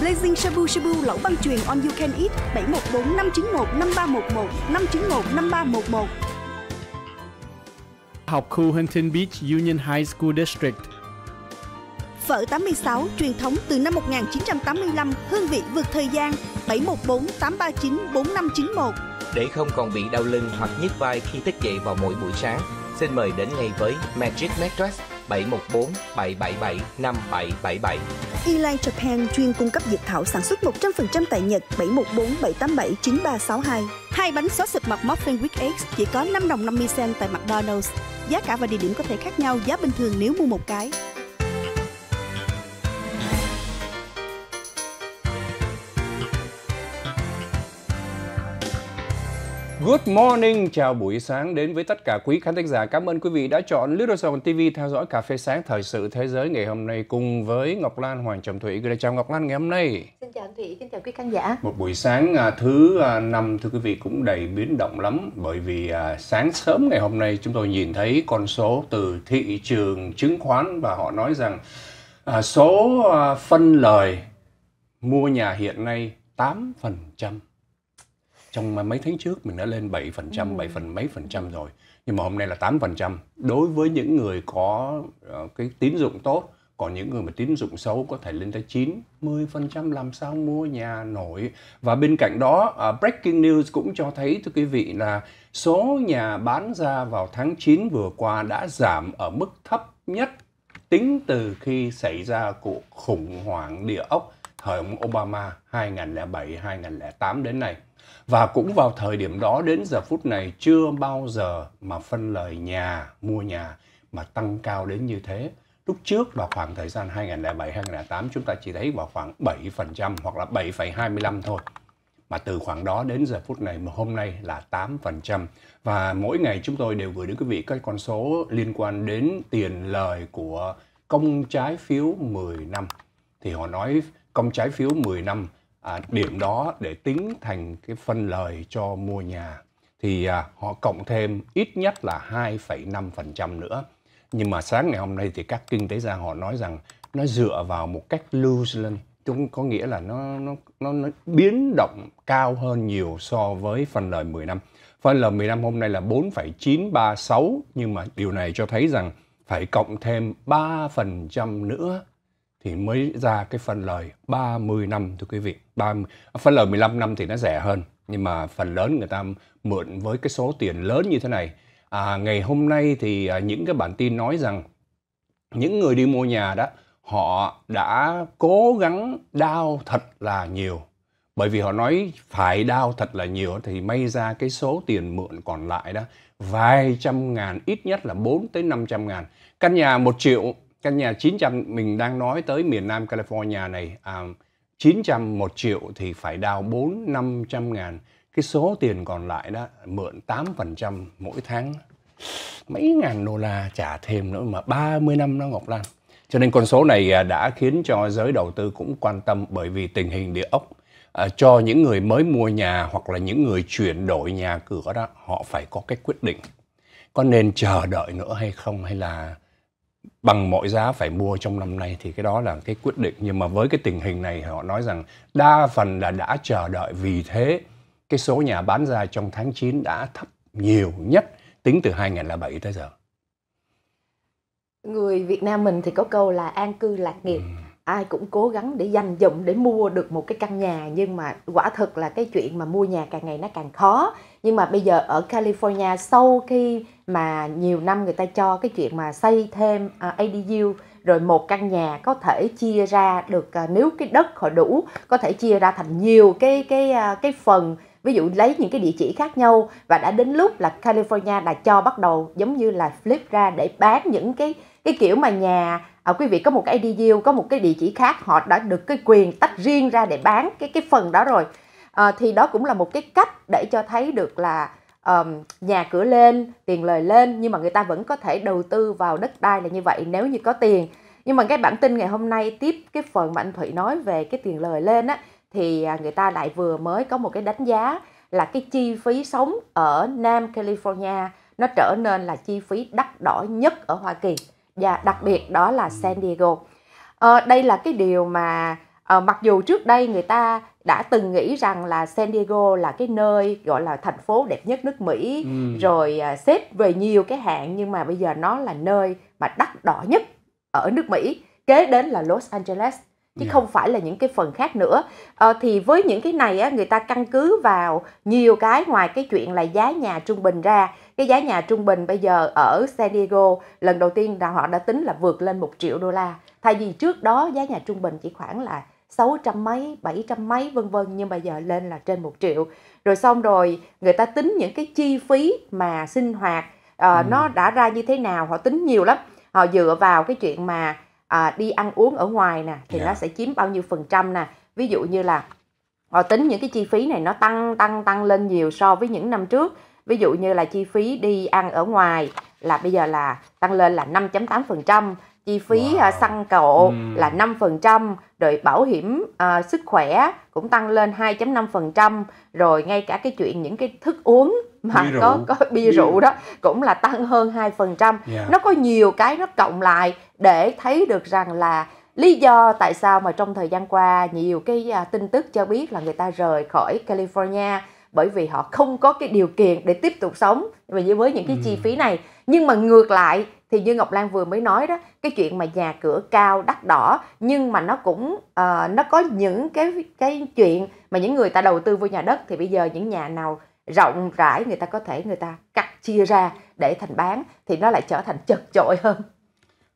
Blazing Shabu Shabu lẩu băng truyền on you can eat 714 591 5311 591 5311. Học khu Huntington Beach Union High School District. Phở 86 truyền thống từ năm 1985, hương vị vượt thời gian 714 839 4591. Để không còn bị đau lưng hoặc nhức vai khi thức dậy vào mỗi buổi sáng, xin mời đến ngay với Magic Mattress 714 777 5777. Eli Japan chuyên cung cấp dược thảo sản xuất 100% tại Nhật 714 787 9362. Hai bánh xóa sụp mặt Muffin with X chỉ có 5 đồng 50 cent tại McDonald's. Giá cả và địa điểm có thể khác nhau, giá bình thường nếu mua một cái. Good morning, chào buổi sáng đến với tất cả quý khán thính giả. Cảm ơn quý vị đã chọn Little Song TV theo dõi cà phê sáng thời sự thế giới ngày hôm nay cùng với Ngọc Lan Hoàng Trọng Thủy. Gửi chào Ngọc Lan ngày hôm nay. Xin chào anh Thủy, xin chào quý khán giả. Một buổi sáng à, thứ à, năm thưa quý vị cũng đầy biến động lắm bởi vì à, sáng sớm ngày hôm nay chúng tôi nhìn thấy con số từ thị trường chứng khoán và họ nói rằng số phân lời mua nhà hiện nay 8% trong mấy tháng trước mình đã lên 7%, trăm 7 ừ. phần mấy phần trăm rồi. Nhưng mà hôm nay là 8%. Đối với những người có ờ, cái tín dụng tốt, còn những người mà tín dụng xấu có thể lên tới phần trăm làm sao mua nhà nổi. Và bên cạnh đó, ờ, breaking news cũng cho thấy thưa quý vị là số nhà bán ra vào tháng 9 vừa qua đã giảm ở mức thấp nhất tính từ khi xảy ra cuộc khủng hoảng địa ốc thời ông Obama 2007-2008 đến nay. Và cũng vào thời điểm đó đến giờ phút này chưa bao giờ mà phân lời nhà, mua nhà mà tăng cao đến như thế. Lúc trước vào khoảng thời gian 2007 2008 chúng ta chỉ thấy vào khoảng 7% hoặc là 7,25 thôi. Mà từ khoảng đó đến giờ phút này mà hôm nay là 8% và mỗi ngày chúng tôi đều gửi đến quý vị các con số liên quan đến tiền lời của công trái phiếu 10 năm. Thì họ nói công trái phiếu 10 năm à, điểm đó để tính thành cái phân lời cho mua nhà thì à, họ cộng thêm ít nhất là 2,5% nữa. Nhưng mà sáng ngày hôm nay thì các kinh tế gia họ nói rằng nó dựa vào một cách loose lên, chúng có nghĩa là nó nó nó, nó biến động cao hơn nhiều so với phân lời 10 năm. phân lời 10 năm hôm nay là 4,936 nhưng mà điều này cho thấy rằng phải cộng thêm 3% nữa thì mới ra cái phần lời 30 năm thưa quý vị. 30, phần lời 15 năm thì nó rẻ hơn nhưng mà phần lớn người ta mượn với cái số tiền lớn như thế này à, ngày hôm nay thì à, những cái bản tin nói rằng những người đi mua nhà đó họ đã cố gắng đau thật là nhiều bởi vì họ nói phải đau thật là nhiều thì may ra cái số tiền mượn còn lại đó vài trăm ngàn ít nhất là 4 tới 500 ngàn căn nhà 1 triệu căn nhà 900 mình đang nói tới miền Nam California này à, 900 1 triệu thì phải đào 4 500 ngàn cái số tiền còn lại đó mượn 8% mỗi tháng mấy ngàn đô la trả thêm nữa mà 30 năm nó Ngọc Lan cho nên con số này à, đã khiến cho giới đầu tư cũng quan tâm bởi vì tình hình địa ốc à, cho những người mới mua nhà hoặc là những người chuyển đổi nhà cửa đó họ phải có cái quyết định có nên chờ đợi nữa hay không hay là bằng mọi giá phải mua trong năm nay thì cái đó là cái quyết định nhưng mà với cái tình hình này họ nói rằng đa phần là đã chờ đợi vì thế cái số nhà bán ra trong tháng 9 đã thấp nhiều nhất tính từ 2007 tới giờ. Người Việt Nam mình thì có câu là an cư lạc nghiệp. Ừ. Ai cũng cố gắng để dành dụm để mua được một cái căn nhà nhưng mà quả thực là cái chuyện mà mua nhà càng ngày nó càng khó nhưng mà bây giờ ở California sau khi mà nhiều năm người ta cho cái chuyện mà xây thêm uh, à, ADU rồi một căn nhà có thể chia ra được uh, nếu cái đất họ đủ có thể chia ra thành nhiều cái cái uh, cái phần ví dụ lấy những cái địa chỉ khác nhau và đã đến lúc là California đã cho bắt đầu giống như là flip ra để bán những cái cái kiểu mà nhà à, quý vị có một cái ADU có một cái địa chỉ khác họ đã được cái quyền tách riêng ra để bán cái cái phần đó rồi à, thì đó cũng là một cái cách để cho thấy được là um, nhà cửa lên tiền lời lên nhưng mà người ta vẫn có thể đầu tư vào đất đai là như vậy nếu như có tiền nhưng mà cái bản tin ngày hôm nay tiếp cái phần mà anh thụy nói về cái tiền lời lên á thì à, người ta lại vừa mới có một cái đánh giá là cái chi phí sống ở nam california nó trở nên là chi phí đắt đỏ nhất ở hoa kỳ và đặc biệt đó là san diego ờ, đây là cái điều mà uh, mặc dù trước đây người ta đã từng nghĩ rằng là San Diego là cái nơi gọi là thành phố đẹp nhất nước Mỹ ừ. rồi à, xếp về nhiều cái hạng nhưng mà bây giờ nó là nơi mà đắt đỏ nhất ở nước Mỹ kế đến là Los Angeles chứ yeah. Dạ. không phải là những cái phần khác nữa à, thì với những cái này á, người ta căn cứ vào nhiều cái ngoài cái chuyện là giá nhà trung bình ra cái giá nhà trung bình bây giờ ở San Diego lần đầu tiên là họ đã tính là vượt lên một triệu đô la thay vì trước đó giá nhà trung bình chỉ khoảng là 600 mấy, 700 mấy vân vân nhưng bây giờ lên là trên 1 triệu. Rồi xong rồi người ta tính những cái chi phí mà sinh hoạt uh, ừ. nó đã ra như thế nào, họ tính nhiều lắm. Họ dựa vào cái chuyện mà uh, đi ăn uống ở ngoài nè thì yeah. nó dạ. sẽ chiếm bao nhiêu phần trăm nè. Ví dụ như là họ tính những cái chi phí này nó tăng tăng tăng lên nhiều so với những năm trước. Ví dụ như là chi phí đi ăn ở ngoài là bây giờ là tăng lên là 5.8%, chi phí à, wow. xăng cộ uhm. là 5%, rồi bảo hiểm uh, sức khỏe cũng tăng lên 2.5%, rồi ngay cả cái chuyện những cái thức uống mà bia có có bia, bia rượu đó cũng là tăng hơn 2%. Yeah. Dạ. Nó có nhiều cái nó cộng lại để thấy được rằng là lý do tại sao mà trong thời gian qua nhiều cái uh, tin tức cho biết là người ta rời khỏi California bởi vì họ không có cái điều kiện để tiếp tục sống và với những cái chi ừ. phí này nhưng mà ngược lại thì như ngọc lan vừa mới nói đó cái chuyện mà nhà cửa cao đắt đỏ nhưng mà nó cũng uh, nó có những cái cái chuyện mà những người ta đầu tư vô nhà đất thì bây giờ những nhà nào rộng rãi người ta có thể người ta cắt chia ra để thành bán thì nó lại trở thành chật chội hơn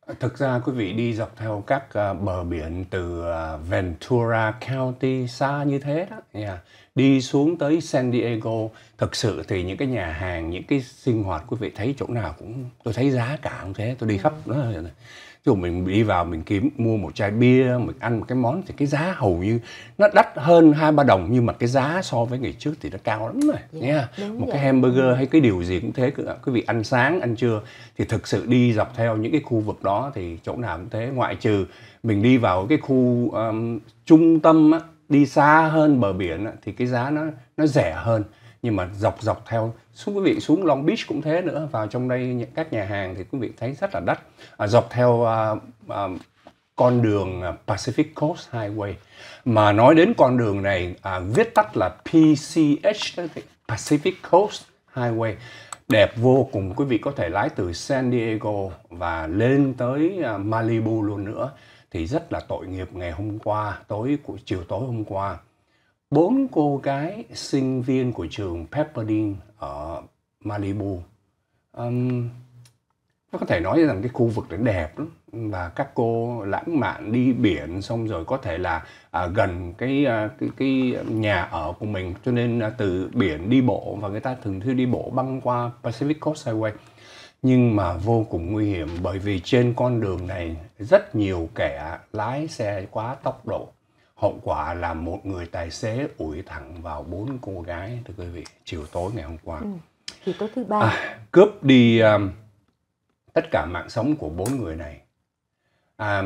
ờ, Thực ra quý vị đi dọc theo các ờ, bờ biển từ Ventura County xa như thế đó, yeah đi xuống tới San Diego thực sự thì những cái nhà hàng những cái sinh hoạt quý vị thấy chỗ nào cũng tôi thấy giá cả cũng thế tôi đi khắp đó dù mình đi vào mình kiếm mua một chai bia mình ăn một cái món thì cái giá hầu như nó đắt hơn hai ba đồng nhưng mà cái giá so với ngày trước thì nó cao lắm rồi yeah, dạ, nha một vậy. cái hamburger hay cái điều gì cũng thế quý vị ăn sáng ăn trưa thì thực sự đi dọc theo những cái khu vực đó thì chỗ nào cũng thế ngoại trừ mình đi vào cái khu um, trung tâm á, đi xa hơn bờ biển thì cái giá nó nó rẻ hơn nhưng mà dọc dọc theo xuống quý vị xuống Long Beach cũng thế nữa vào trong đây các nhà hàng thì quý vị thấy rất là đắt à, dọc theo à, à, con đường à, Pacific Coast Highway mà nói đến con đường này à, viết tắt là PCH Pacific Coast Highway đẹp vô cùng quý vị có thể lái từ San Diego và lên tới à, Malibu luôn nữa thì rất là tội nghiệp ngày hôm qua, tối của chiều tối hôm qua. Bốn cô gái sinh viên của trường Pepperdine ở Malibu. Um, nó có thể nói rằng cái khu vực đấy đẹp lắm và các cô lãng mạn đi biển xong rồi có thể là à, gần cái, à, cái cái nhà ở của mình cho nên à, từ biển đi bộ và người ta thường xuyên đi bộ băng qua Pacific Coast Highway nhưng mà vô cùng nguy hiểm bởi vì trên con đường này rất nhiều kẻ lái xe quá tốc độ. Hậu quả là một người tài xế ủi thẳng vào bốn cô gái thưa quý vị chiều tối ngày hôm qua. Ừ, thì tối thứ ba. À, cướp đi um, tất cả mạng sống của bốn người này. À,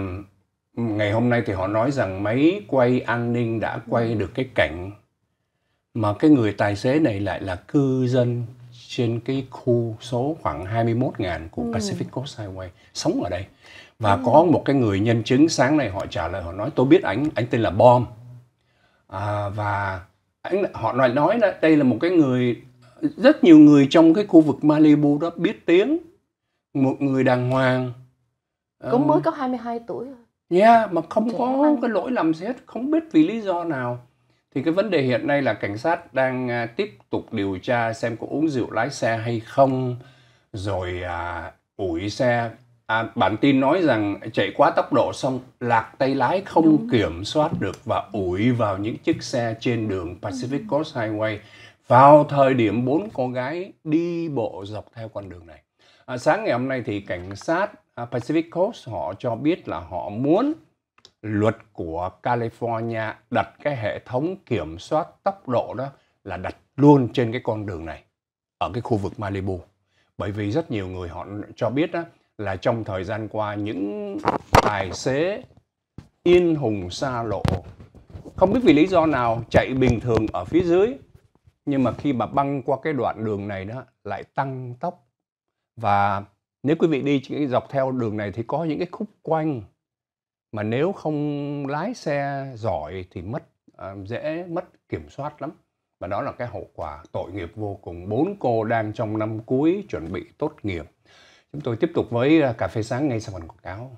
ngày hôm nay thì họ nói rằng máy quay an ninh đã quay ừ. được cái cảnh mà cái người tài xế này lại là cư dân trên cái khu số khoảng 21.000 của ừ. Pacific Coast Highway sống ở đây và ừ. có một cái người nhân chứng sáng nay họ trả lời họ nói tôi biết anh anh tên là Bom à, và anh, họ nói nói là đây là một cái người rất nhiều người trong cái khu vực Malibu đó biết tiếng một người đàng hoàng cũng mới có 22 tuổi nha Yeah, mà không Trẻ có ăn. cái lỗi làm gì hết, không biết vì lý do nào thì cái vấn đề hiện nay là cảnh sát đang à, tiếp tục điều tra xem có uống rượu lái xe hay không rồi à, ủi xe à, bản tin nói rằng chạy quá tốc độ xong lạc tay lái không Đúng. kiểm soát được và ủi vào những chiếc xe trên đường Pacific ừ. Coast Highway vào thời điểm bốn cô gái đi bộ dọc theo con đường này à, sáng ngày hôm nay thì cảnh sát à, Pacific Coast họ cho biết là họ muốn luật của California đặt cái hệ thống kiểm soát tốc độ đó là đặt luôn trên cái con đường này ở cái khu vực Malibu. Bởi vì rất nhiều người họ cho biết đó, là trong thời gian qua những tài xế yên hùng xa lộ không biết vì lý do nào chạy bình thường ở phía dưới nhưng mà khi mà băng qua cái đoạn đường này đó lại tăng tốc và nếu quý vị đi dọc theo đường này thì có những cái khúc quanh mà nếu không lái xe giỏi thì mất à, dễ mất kiểm soát lắm và đó là cái hậu quả tội nghiệp vô cùng bốn cô đang trong năm cuối chuẩn bị tốt nghiệp chúng tôi tiếp tục với ờ, cà phê sáng ngay sau phần quảng cáo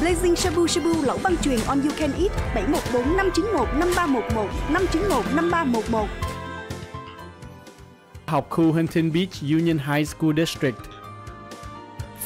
Blazing Shabu Shabu lẩu băng truyền on you can eat 714 591 5311 591 5311. Học khu Huntington Beach Union High School District.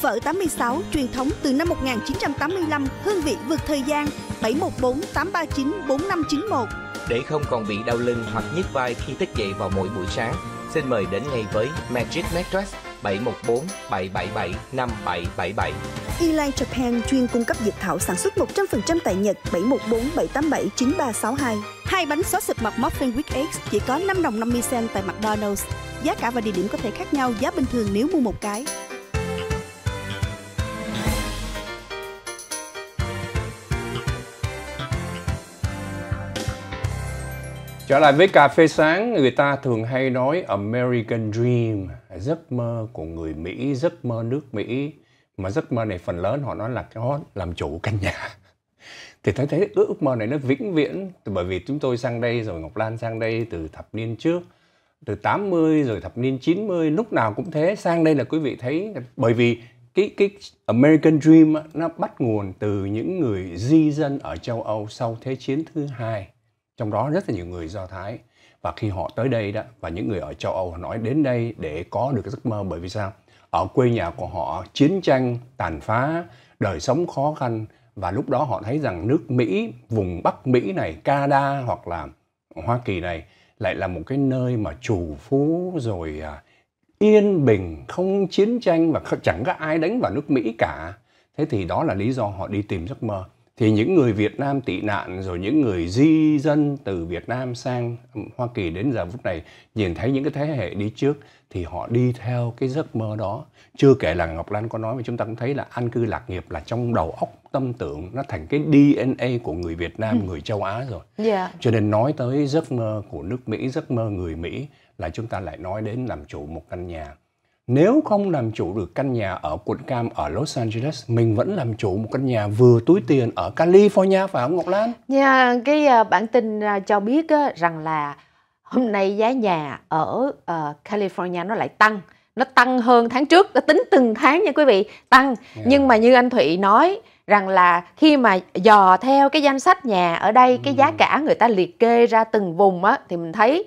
Phở 86 truyền thống từ năm 1985, hương vị vượt thời gian 714 839 4591. Để không còn bị đau lưng hoặc nhức vai khi thức dậy vào mỗi buổi sáng, xin mời đến ngay với Magic Mattress 714 777 5777. Elite Japan chuyên cung cấp dược thảo sản xuất 100% tại Nhật 714 787 9362. Hai bánh xóa xịt mặt Muffin Week X chỉ có 5 đồng 50 cent tại McDonald's. Giá cả và địa điểm có thể khác nhau, giá bình thường nếu mua một cái. Trở lại với cà phê sáng, người ta thường hay nói American Dream, giấc mơ của người Mỹ, giấc mơ nước Mỹ. Mà giấc mơ này phần lớn họ nói là có làm chủ căn nhà. Thì thấy thấy ước mơ này nó vĩnh viễn, bởi vì chúng tôi sang đây rồi Ngọc Lan sang đây từ thập niên trước, từ 80 rồi thập niên 90, lúc nào cũng thế. Sang đây là quý vị thấy, bởi vì cái cái American Dream nó bắt nguồn từ những người di dân ở châu Âu sau Thế chiến thứ hai trong đó rất là nhiều người do thái và khi họ tới đây đó và những người ở châu âu nói đến đây để có được cái giấc mơ bởi vì sao ở quê nhà của họ chiến tranh tàn phá đời sống khó khăn và lúc đó họ thấy rằng nước mỹ vùng bắc mỹ này canada hoặc là hoa kỳ này lại là một cái nơi mà chủ phú rồi à, yên bình không chiến tranh và chẳng có ai đánh vào nước mỹ cả thế thì đó là lý do họ đi tìm giấc mơ thì những người Việt Nam tị nạn rồi những người di dân từ Việt Nam sang Hoa Kỳ đến giờ phút này nhìn thấy những cái thế hệ đi trước thì họ đi theo cái giấc mơ đó. Chưa kể là Ngọc Lan có nói mà chúng ta cũng thấy là an cư lạc nghiệp là trong đầu óc tâm tưởng nó thành cái DNA của người Việt Nam, ừ. người châu Á rồi. Yeah. Dạ. Cho nên nói tới giấc mơ của nước Mỹ, giấc mơ người Mỹ là chúng ta lại nói đến làm chủ một căn nhà nếu không làm chủ được căn nhà ở quận cam ở Los Angeles mình vẫn làm chủ một căn nhà vừa túi tiền ở California phải không Ngọc Lan? Nha, yeah, cái uh, bản tin uh, cho biết uh, rằng là hôm nay giá nhà ở uh, California nó lại tăng nó tăng hơn tháng trước nó tính từng tháng nha quý vị tăng yeah. Dạ. nhưng mà như anh Thụy nói rằng là khi mà dò theo cái danh sách nhà ở đây cái giá cả người ta liệt kê ra từng vùng á thì mình thấy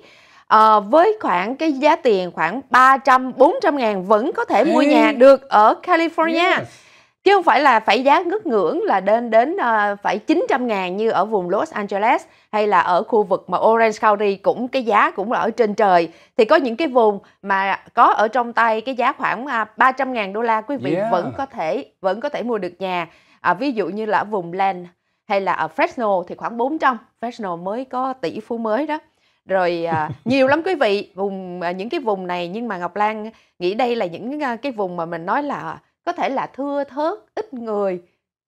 à, với khoảng cái giá tiền khoảng 300 400 ngàn vẫn có thể mua nhà được ở California yes. chứ không phải là phải giá ngất ngưỡng là đến đến uh, phải 900 ngàn như ở vùng Los Angeles hay là ở khu vực mà Orange County cũng cái giá cũng là ở trên trời thì có những cái vùng mà có ở trong tay cái giá khoảng uh, à, 300 ngàn đô la quý vị yeah. vẫn có thể vẫn có thể mua được nhà à, ví dụ như là ở vùng Land hay là ở Fresno thì khoảng 400 Fresno mới có tỷ phú mới đó rồi à, nhiều lắm quý vị vùng à, những cái vùng này nhưng mà Ngọc Lan nghĩ đây là những à, cái vùng mà mình nói là có thể là thưa thớt ít người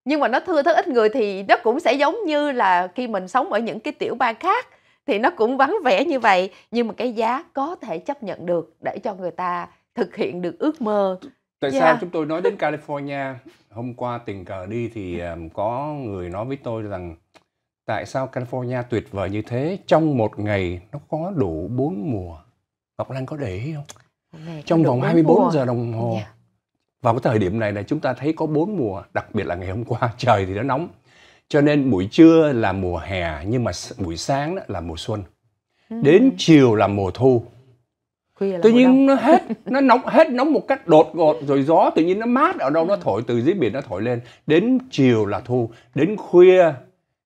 nhưng mà nó thưa thớt ít người thì nó cũng sẽ giống như là khi mình sống ở những cái tiểu bang khác thì nó cũng vắng vẻ như vậy nhưng mà cái giá có thể chấp nhận được để cho người ta thực hiện được ước mơ tại yeah. sao chúng tôi nói đến California hôm qua tình cờ đi thì có người nói với tôi rằng tại sao California tuyệt vời như thế trong một ngày nó có đủ bốn mùa Ngọc Lan có để ý không trong vòng 24 mùa. giờ đồng hồ yeah. Dạ. vào cái thời điểm này là chúng ta thấy có bốn mùa đặc biệt là ngày hôm qua trời thì nó nóng cho nên buổi trưa là mùa hè nhưng mà buổi sáng là mùa xuân ừ. đến chiều là mùa thu là tự nhiên nó hết nó nóng hết nóng một cách đột ngột rồi gió tự nhiên nó mát ở đâu nó ừ. thổi từ dưới biển nó thổi lên đến chiều là thu đến khuya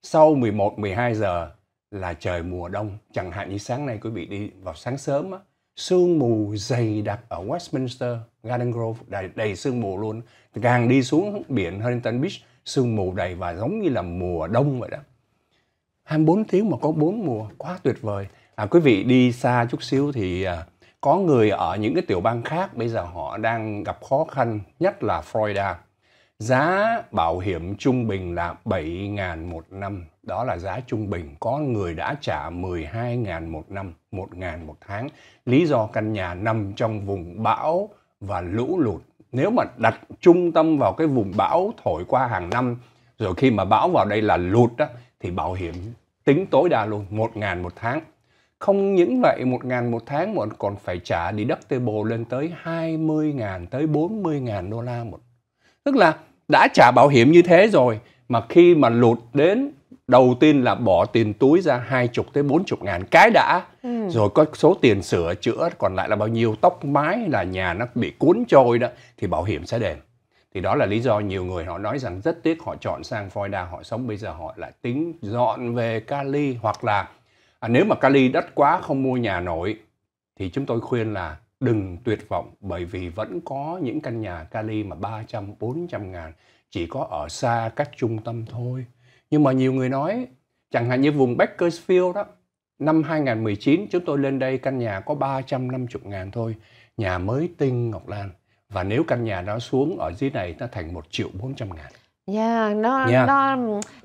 sau 11 12 giờ là trời mùa đông chẳng hạn như sáng nay quý vị đi vào sáng sớm á, sương mù dày đặc ở Westminster Garden Grove đầy, đầy sương mù luôn càng đi xuống biển Huntington Beach sương mù đầy và giống như là mùa đông vậy đó 24 tiếng mà có 4 mùa quá tuyệt vời à, quý vị đi xa chút xíu thì à, có người ở những cái tiểu bang khác bây giờ họ đang gặp khó khăn nhất là Florida Giá bảo hiểm trung bình là 7.000 một năm, đó là giá trung bình. Có người đã trả 12.000 một năm, 1.000 một tháng. Lý do căn nhà nằm trong vùng bão và lũ lụt. Nếu mà đặt trung tâm vào cái vùng bão thổi qua hàng năm, rồi khi mà bão vào đây là lụt đó, thì bảo hiểm tính tối đa luôn 1.000 một tháng. Không những vậy 1.000 một tháng mà còn phải trả đi đất deductible lên tới 20.000 tới 40.000 đô la một. Tức là đã trả bảo hiểm như thế rồi mà khi mà lụt đến đầu tiên là bỏ tiền túi ra hai chục tới bốn chục ngàn cái đã ừ. rồi có số tiền sửa chữa còn lại là bao nhiêu tóc mái là nhà nó bị cuốn trôi đó thì bảo hiểm sẽ đền thì đó là lý do nhiều người họ nói rằng rất tiếc họ chọn sang Florida họ sống bây giờ họ lại tính dọn về Cali hoặc là à, nếu mà Cali đắt quá không mua nhà nổi thì chúng tôi khuyên là đừng tuyệt vọng bởi vì vẫn có những căn nhà Cali mà 300, 400 ngàn chỉ có ở xa các trung tâm thôi. Nhưng mà nhiều người nói, chẳng hạn như vùng Bakersfield đó, năm 2019 chúng tôi lên đây căn nhà có 350 ngàn thôi, nhà mới tinh Ngọc Lan. Và nếu căn nhà đó xuống ở dưới này nó thành 1 triệu 400 ngàn. Yeah, dạ, nó yeah. nó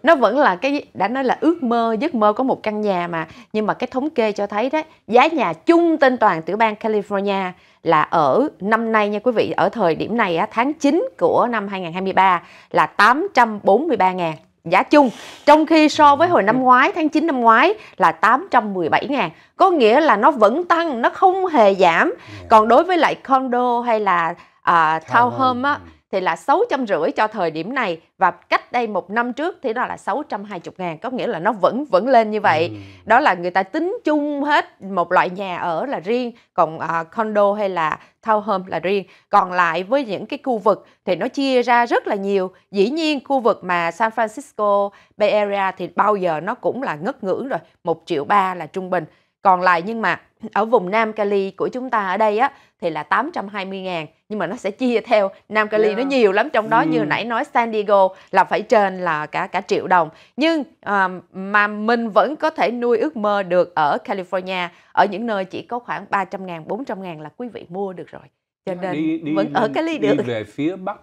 nó vẫn là cái đã nói là ước mơ giấc mơ có một căn nhà mà nhưng mà cái thống kê cho thấy đấy giá nhà chung trên toàn tiểu bang California là ở năm nay nha quý vị ở thời điểm này tháng 9 của năm 2023 là 843 ngàn giá chung trong khi so với hồi năm ngoái tháng 9 năm ngoái là 817 ngàn có nghĩa là nó vẫn tăng nó không hề giảm dạ. còn đối với lại condo hay là uh, townhome á thì là rưỡi cho thời điểm này và cách đây một năm trước thì đó là 620 ngàn có nghĩa là nó vẫn vẫn lên như vậy ừ. đó là người ta tính chung hết một loại nhà ở là riêng còn uh, condo hay là townhome là riêng còn lại với những cái khu vực thì nó chia ra rất là nhiều dĩ nhiên khu vực mà San Francisco Bay Area thì bao giờ nó cũng là ngất ngưỡng rồi một triệu ba là trung bình còn lại nhưng mà ở vùng Nam Cali của chúng ta ở đây á thì là 820 ngàn nhưng mà nó sẽ chia theo Nam Cali yeah. nó nhiều lắm trong đó ừ. như nãy nói San Diego là phải trên là cả cả triệu đồng nhưng à, mà mình vẫn có thể nuôi ước mơ được ở California ở những nơi chỉ có khoảng 300 ngàn 400 ngàn là quý vị mua được rồi cho nên đi, đi, vẫn ở Cali được đi về phía Bắc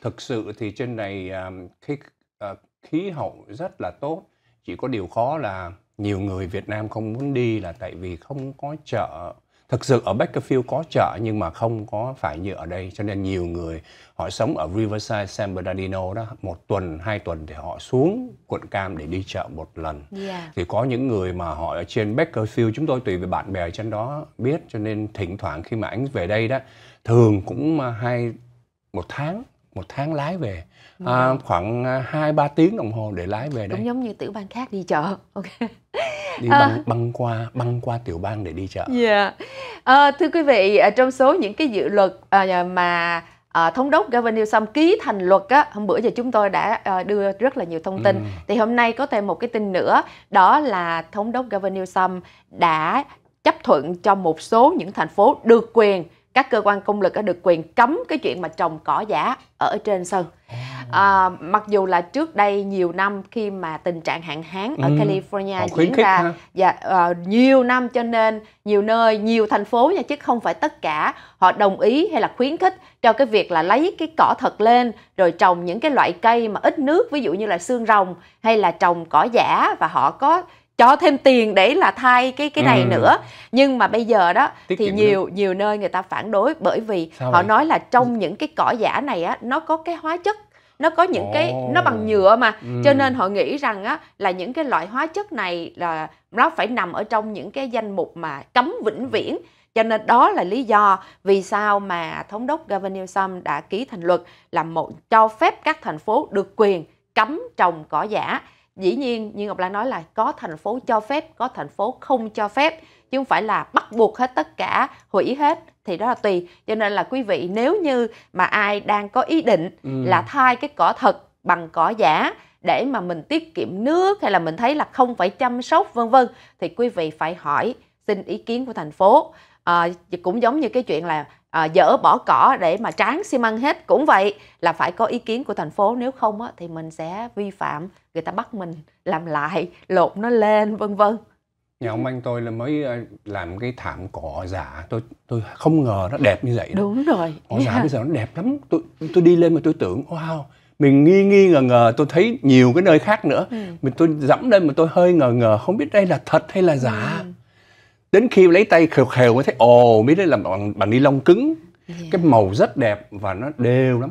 thực sự thì trên này um, khí, uh, khí hậu rất là tốt chỉ có điều khó là nhiều người Việt Nam không muốn đi là tại vì không có chợ thực sự ở Bakersfield có chợ nhưng mà không có phải như ở đây cho nên nhiều người họ sống ở Riverside San Bernardino đó một tuần hai tuần thì họ xuống quận Cam để đi chợ một lần yeah. thì có những người mà họ ở trên Bakersfield chúng tôi tùy về bạn bè trên đó biết cho nên thỉnh thoảng khi mà anh về đây đó thường cũng à, hai một tháng một tháng lái về ừ. khoảng 2 à, 3 tiếng đồng hồ để lái về đây. Cũng giống như tiểu bang khác đi chợ. Ok. đi à. băng, à. băng qua băng qua tiểu bang để đi chợ. Yeah. À, thưa quý vị, trong số những cái dự luật à, mà à, thống đốc Gavin Newsom ký thành luật á, hôm bữa giờ chúng tôi đã à, đưa rất là nhiều thông tin. Ừ. Thì hôm nay có thêm một cái tin nữa, đó là thống đốc Gavin Newsom đã chấp thuận cho một số những thành phố được quyền các cơ quan công lực đã được quyền cấm cái chuyện mà trồng cỏ giả ở trên sân à, à mặc dù là trước đây nhiều năm khi mà tình trạng hạn hán ở ừ, California diễn ra và uh, dạ, ờ, nhiều năm cho nên nhiều nơi nhiều thành phố nha chứ không phải tất cả họ đồng ý hay là khuyến khích cho cái việc là lấy cái cỏ thật lên rồi trồng những cái loại cây mà ít nước ví dụ như là xương rồng hay là trồng cỏ giả và họ có cho thêm tiền để là thay cái cái này ừ. nữa nhưng mà bây giờ đó Tiết thì nhiều hơn. nhiều nơi người ta phản đối bởi vì Sao họ vậy? nói là trong những cái cỏ giả này á nó có cái hóa chất nó có những oh. cái nó bằng nhựa mà ừ. cho nên họ nghĩ rằng á là những cái loại hóa chất này là nó phải nằm ở trong những cái danh mục mà cấm vĩnh viễn cho nên đó là lý do vì sao mà thống đốc Gavin Newsom đã ký thành luật là một cho phép các thành phố được quyền cấm trồng cỏ giả dĩ nhiên như ngọc lan nói là có thành phố cho phép có thành phố không cho phép chứ không phải là bắt buộc hết tất cả hủy hết thì đó là tùy cho nên là quý vị nếu như mà ai đang có ý định ừ. là thay cái cỏ thật bằng cỏ giả để mà mình tiết kiệm nước hay là mình thấy là không phải chăm sóc vân vân thì quý vị phải hỏi xin ý kiến của thành phố à, cũng giống như cái chuyện là à, dỡ bỏ cỏ để mà tráng xi măng hết cũng vậy là phải có ý kiến của thành phố nếu không á, thì mình sẽ vi phạm người ta bắt mình làm lại lột nó lên vân vân nhà ông anh tôi là mới ờ, làm cái thảm cỏ giả tôi tôi không ngờ nó đẹp như vậy đó. đúng rồi cỏ giả bây giờ nó đẹp lắm tôi tôi đi lên mà tôi tưởng wow mình nghi nghi ngờ ngờ tôi thấy nhiều cái nơi khác nữa ừ. mình tôi dẫm lên mà tôi hơi ngờ ngờ không biết đây là thật hay là giả ừ đến khi lấy tay khều khều mới thấy ồ mít đấy làm bằng bằng ni lông cứng yeah. cái màu rất đẹp và nó đều lắm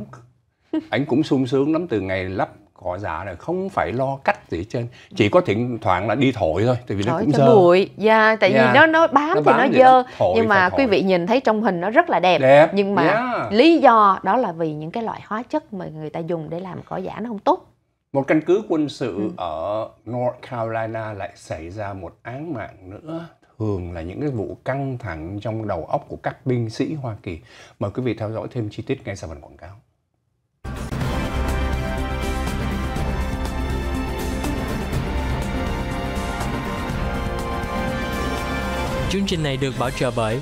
anh cũng sung sướng lắm từ ngày lắp cỏ giả là không phải lo cắt gì trên chỉ có thỉnh thoảng là đi thổi thôi tại vì thổi nó cũng dơ bụi yeah, tại yeah. vì nó nó bám nó thì nó dơ thổi, nhưng mà quý vị nhìn thấy trong hình nó rất là đẹp, đẹp. nhưng mà yeah. lý do đó là vì những cái loại hóa chất mà người ta dùng để làm cỏ giả nó không tốt một căn cứ quân sự ừ. ở North Carolina lại xảy ra một án mạng nữa thường là những cái vụ căng thẳng trong đầu óc của các binh sĩ Hoa Kỳ. Mời quý vị theo dõi thêm chi tiết ngay sau phần quảng cáo. Chương trình này được bảo trợ bởi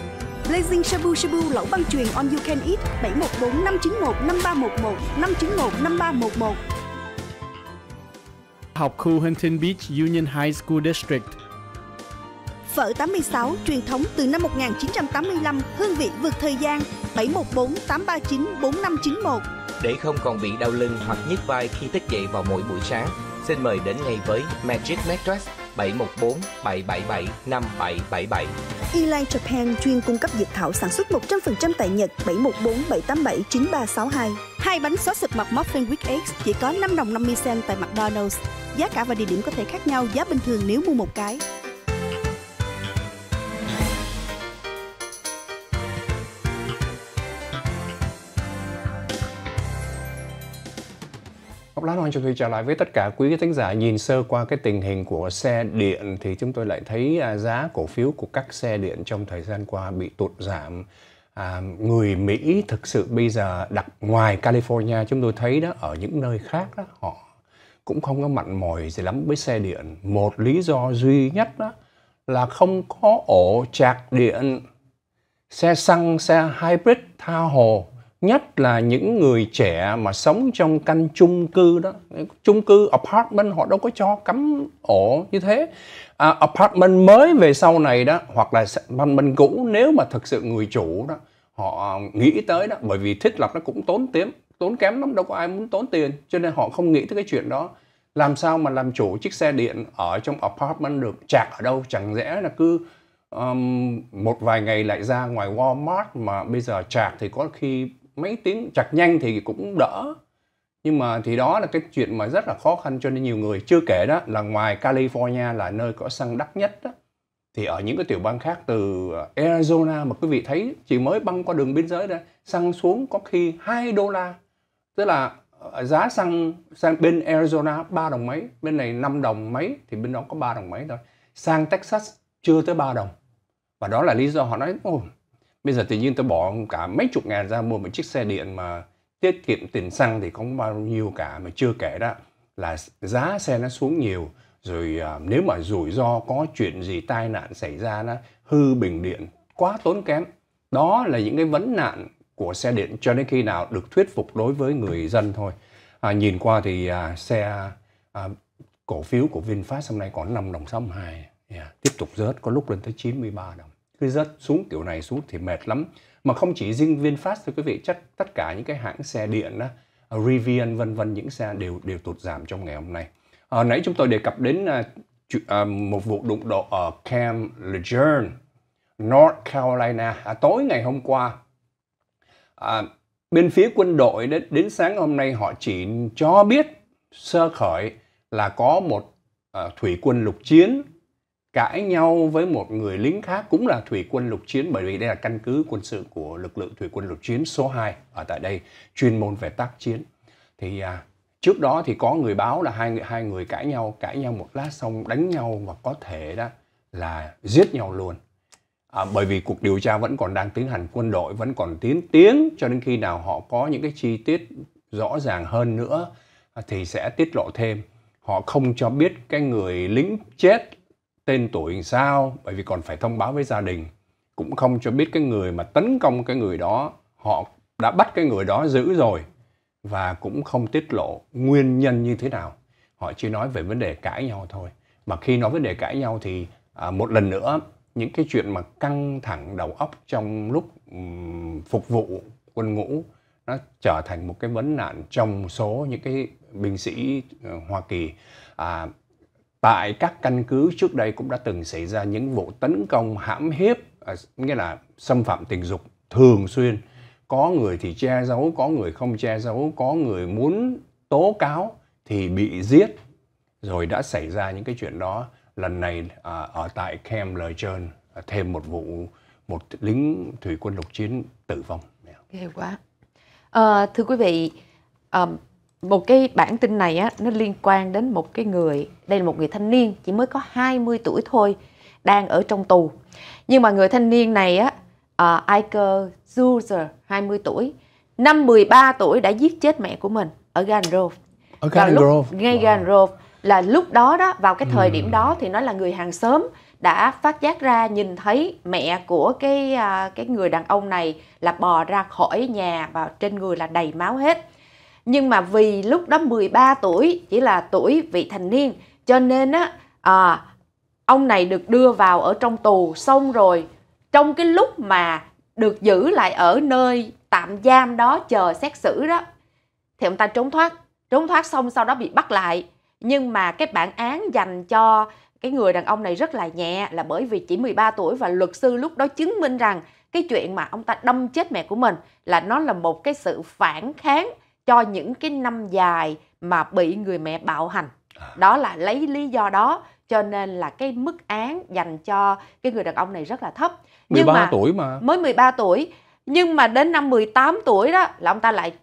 Blazing Shabu Shabu lẩu băng truyền on you can eat 714 591 5311 591 5311. Học khu Huntington Beach Union High School District. Phở 86 truyền thống từ năm 1985, hương vị vượt thời gian 714 839 4591. Để không còn bị đau lưng hoặc nhức vai khi thức dậy vào mỗi buổi sáng, xin mời đến ngay với Magic Mattress 714 777 5777. Elite Japan chuyên cung cấp dược thảo sản xuất 100% tại Nhật 714 787 9362. Hai bánh xóa xịt mặt Muffin Week X chỉ có 5 đồng 50 cent tại McDonald's. Giá cả và địa điểm có thể khác nhau, giá bình thường nếu mua một cái. Pháp Lan Hoàng Trường Thùy trở lại với tất cả quý vị giả nhìn sơ qua cái tình hình của xe điện thì chúng tôi lại thấy à, giá cổ phiếu của các xe điện trong thời gian qua bị tụt giảm. À, người Mỹ thực sự bây giờ đặt ngoài California chúng tôi thấy đó ở những nơi khác đó họ cũng không có mặn mòi gì lắm với xe điện. Một lý do duy nhất đó là không có ổ chạc điện xe xăng, xe hybrid tha hồ nhất là những người trẻ mà sống trong căn chung cư đó chung cư apartment họ đâu có cho cắm ổ như thế à, apartment mới về sau này đó hoặc là apartment cũ nếu mà thực sự người chủ đó họ nghĩ tới đó bởi vì thiết lập nó cũng tốn tiếm, tốn kém lắm đâu có ai muốn tốn tiền cho nên họ không nghĩ tới cái chuyện đó làm sao mà làm chủ chiếc xe điện ở trong apartment được chạc ở đâu chẳng lẽ là cứ um, một vài ngày lại ra ngoài Walmart mà bây giờ chạc thì có khi máy tính chặt nhanh thì cũng đỡ nhưng mà thì đó là cái chuyện mà rất là khó khăn cho nên nhiều người chưa kể đó là ngoài California là nơi có xăng đắt nhất đó thì ở những cái tiểu bang khác từ ờ, Arizona mà quý vị thấy chỉ mới băng qua đường biên giới đây xăng xuống có khi 2 đô la tức là ờ, giá xăng sang bên Arizona 3 đồng mấy bên này 5 đồng mấy thì bên đó có 3 đồng mấy thôi sang Texas chưa tới 3 đồng và đó là lý do họ nói bây giờ tự nhiên tôi bỏ cả mấy chục ngàn ra mua một chiếc xe điện mà tiết kiệm tiền xăng thì không bao nhiêu cả mà chưa kể đó là giá xe nó xuống nhiều rồi à, nếu mà rủi ro có chuyện gì tai nạn xảy ra nó hư bình điện quá tốn kém đó là những cái vấn nạn của xe điện cho đến khi nào được thuyết phục đối với người dân thôi à, nhìn qua thì à, xe à, cổ phiếu của VinFast hôm nay còn 5 đồng 62 yeah, dạ, tiếp tục rớt có lúc lên tới 93 đồng cứ rớt xuống kiểu này xuống thì mệt lắm mà không chỉ riêng VinFast thôi, quý vị chắc tất cả những cái hãng xe điện đó Rivian vân vân những xe đều đều tụt giảm trong ngày hôm nay à, nãy chúng tôi đề cập đến à, à một vụ đụng độ ở Camp Lejeune North Carolina à, tối ngày hôm qua à, bên phía quân đội đến, đến sáng hôm nay họ chỉ cho biết sơ khởi là có một à, thủy quân lục chiến cãi nhau với một người lính khác cũng là thủy quân lục chiến bởi vì đây là căn cứ quân sự của lực lượng thủy quân lục chiến số 2 ở tại đây chuyên môn về tác chiến thì à, trước đó thì có người báo là hai người hai người cãi nhau cãi nhau một lát xong đánh nhau và có thể đó là giết nhau luôn à, bởi vì cuộc điều tra vẫn còn đang tiến hành quân đội vẫn còn tiến tiến cho đến khi nào họ có những cái chi tiết rõ ràng hơn nữa thì sẽ tiết lộ thêm họ không cho biết cái người lính chết tên tuổi làm sao bởi vì còn phải thông báo với gia đình cũng không cho biết cái người mà tấn công cái người đó họ đã bắt cái người đó giữ rồi và cũng không tiết lộ nguyên nhân như thế nào họ chỉ nói về vấn đề cãi nhau thôi mà khi nói vấn đề cãi nhau thì à, một lần nữa những cái chuyện mà căng thẳng đầu óc trong lúc um, phục vụ quân ngũ nó trở thành một cái vấn nạn trong số những cái binh sĩ uh, Hoa Kỳ à, tại các căn cứ trước đây cũng đã từng xảy ra những vụ tấn công hãm hiếp à, nghĩa là xâm phạm tình dục thường xuyên có người thì che giấu có người không che giấu có người muốn tố cáo thì bị giết rồi đã xảy ra những cái chuyện đó lần này à, ở tại Camp Lời Trơn à, thêm một vụ một lính thủy quân lục chiến tử vong ghê quá à, thưa quý vị um, một cái bản tin này á nó liên quan đến một cái người đây là một người thanh niên chỉ mới có 20 tuổi thôi đang ở trong tù nhưng mà người thanh niên này á uh, Iker Zuser 20 tuổi năm 13 tuổi đã giết chết mẹ của mình ở Gan Grove ở Gan Grove ngay wow. Gan Grove là lúc đó đó vào cái thời điểm đó thì nó là người hàng xóm đã phát giác ra nhìn thấy mẹ của cái uh, cái người đàn ông này là bò ra khỏi nhà và trên người là đầy máu hết nhưng mà vì lúc đó 13 tuổi chỉ là tuổi vị thành niên cho nên á à, ông này được đưa vào ở trong tù xong rồi trong cái lúc mà được giữ lại ở nơi tạm giam đó chờ xét xử đó thì ông ta trốn thoát trốn thoát xong sau đó bị bắt lại nhưng mà cái bản án dành cho cái người đàn ông này rất là nhẹ là bởi vì chỉ 13 tuổi và luật sư lúc đó chứng minh rằng cái chuyện mà ông ta đâm chết mẹ của mình là nó là một cái sự phản kháng cho những cái năm dài mà bị người mẹ bạo hành à. đó là lấy lý do đó cho nên là cái mức án dành cho cái người đàn ông này rất là thấp. Nhưng 13 mà, tuổi mà. Mới 13 tuổi. Nhưng mà đến năm 18 tuổi đó là ông ta lại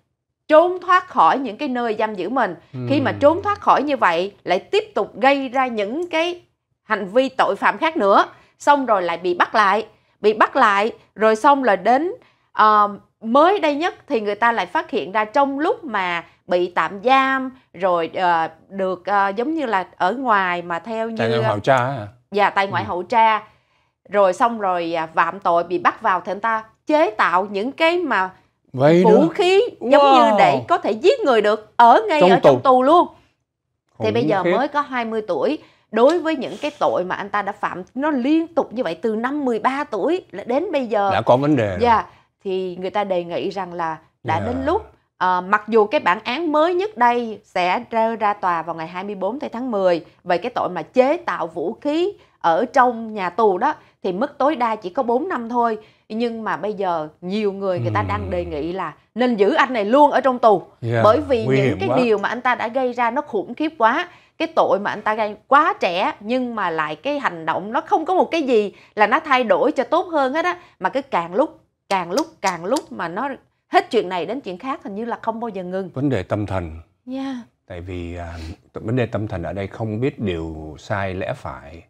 trốn thoát khỏi những cái nơi giam giữ mình. Ừ. Khi mà trốn thoát khỏi như vậy lại tiếp tục gây ra những cái hành vi tội phạm khác nữa. Xong rồi lại bị bắt lại. Bị bắt lại rồi xong là đến uh, mới đây nhất thì người ta lại phát hiện ra trong lúc mà bị tạm giam rồi uh, được uh, giống như là ở ngoài mà theo như tại ngoại hậu tra dạ tại ngoại ừ. hậu tra rồi xong rồi uh, phạm tội bị bắt vào thì người ta chế tạo những cái mà Vậy vũ nữa. khí giống wow. như để có thể giết người được ở ngay trong ở tù. trong tù luôn thì bây giờ mới có 20 tuổi đối với những cái tội mà anh ta đã phạm nó liên tục như vậy từ năm 13 tuổi đến bây giờ đã có vấn đề dạ yeah thì người ta đề nghị rằng là đã yeah. Dạ. đến lúc À, mặc dù cái bản án mới nhất đây sẽ ra, ra tòa vào ngày 24 tháng 10 về cái tội mà chế tạo vũ khí ở trong nhà tù đó thì mức tối đa chỉ có 4 năm thôi nhưng mà bây giờ nhiều người người ta đang đề nghị là nên giữ anh này luôn ở trong tù yeah, dạ, bởi vì những cái quá. điều mà anh ta đã gây ra nó khủng khiếp quá cái tội mà anh ta gây quá trẻ nhưng mà lại cái hành động nó không có một cái gì là nó thay đổi cho tốt hơn hết á mà cứ càng lúc càng lúc càng lúc mà nó hết chuyện này đến chuyện khác hình như là không bao giờ ngưng vấn đề tâm thần yeah. Dạ. tại vì à, vấn đề tâm thần ở đây không biết điều sai lẽ phải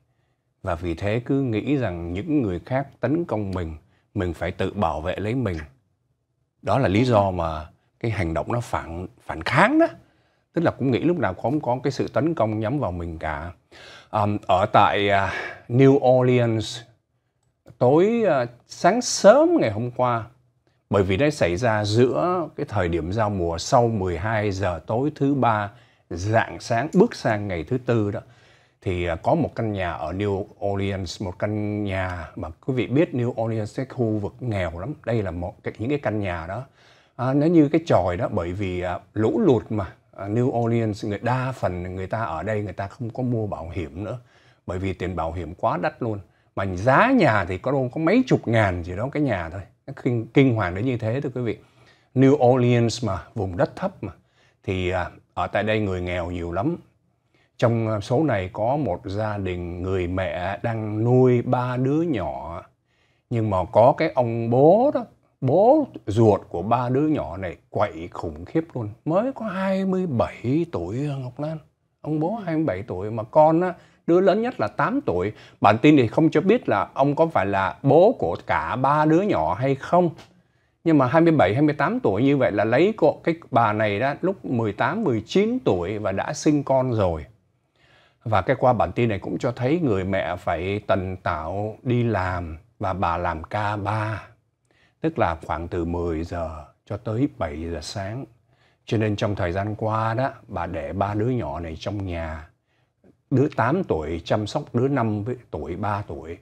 và vì thế cứ nghĩ rằng những người khác tấn công mình mình phải tự bảo vệ lấy mình đó là lý dạ. do mà cái hành động nó phản phản kháng đó tức là cũng nghĩ lúc nào cũng có cái sự tấn công nhắm vào mình cả um, ở tại uh, New Orleans tối ờ, sáng sớm ngày hôm qua bởi vì nó xảy ra giữa cái thời điểm giao mùa sau 12 giờ tối thứ ba dạng sáng bước sang ngày thứ tư đó thì ờ, có một căn nhà ở New Orleans một căn nhà mà quý vị biết New Orleans cái khu vực nghèo lắm đây là một cái, những cái căn nhà đó à, nó như cái tròi đó bởi vì à, lũ lụt mà à, New Orleans người đa phần người ta ở đây người ta không có mua bảo hiểm nữa bởi vì tiền bảo hiểm quá đắt luôn mà giá nhà thì có đâu có mấy chục ngàn gì đó cái nhà thôi kinh, kinh hoàng đến như thế thưa quý vị New Orleans mà vùng đất thấp mà thì à, ở tại đây người nghèo nhiều lắm trong à, số này có một gia đình người mẹ đang nuôi ba đứa nhỏ nhưng mà có cái ông bố đó bố ruột của ba đứa nhỏ này quậy khủng khiếp luôn mới có 27 tuổi Ngọc Lan ông bố 27 tuổi mà con á đứa lớn nhất là 8 tuổi. Bản tin thì không cho biết là ông có phải là bố của cả ba đứa nhỏ hay không. Nhưng mà 27, 28 tuổi như vậy là lấy cô, cái bà này đó lúc 18, 19 tuổi và đã sinh con rồi. Và cái qua bản tin này cũng cho thấy người mẹ phải tần tạo đi làm và bà làm ca ba, Tức là khoảng từ 10 giờ cho tới 7 giờ sáng. Cho nên trong thời gian qua đó, bà để ba đứa nhỏ này trong nhà đứa 8 tuổi chăm sóc đứa 5 tuổi 3 tuổi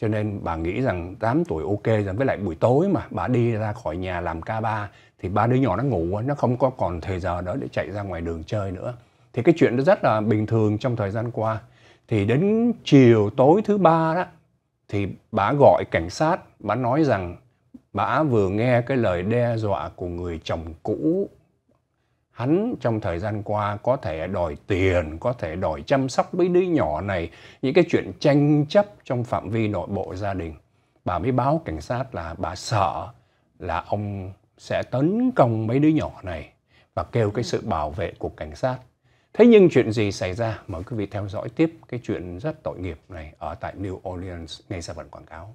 cho nên bà nghĩ rằng 8 tuổi ok rồi với lại buổi tối mà bà đi ra khỏi nhà làm ca ba thì ba đứa nhỏ nó ngủ nó không có còn thời giờ đó để chạy ra ngoài đường chơi nữa thì cái chuyện đó rất là bình thường trong thời gian qua thì đến chiều tối thứ ba đó thì bà gọi cảnh sát bà nói rằng bà vừa nghe cái lời đe dọa của người chồng cũ hắn trong thời gian qua có thể đòi tiền, có thể đòi chăm sóc mấy đứa nhỏ này, những cái chuyện tranh chấp trong phạm vi nội bộ gia đình. Bà mới báo cảnh sát là bà sợ là ông sẽ tấn công mấy đứa nhỏ này và kêu cái sự bảo vệ của cảnh sát. Thế nhưng chuyện gì xảy ra? Mời quý vị theo dõi tiếp cái chuyện rất tội nghiệp này ở tại New Orleans ngay sau phần quảng cáo.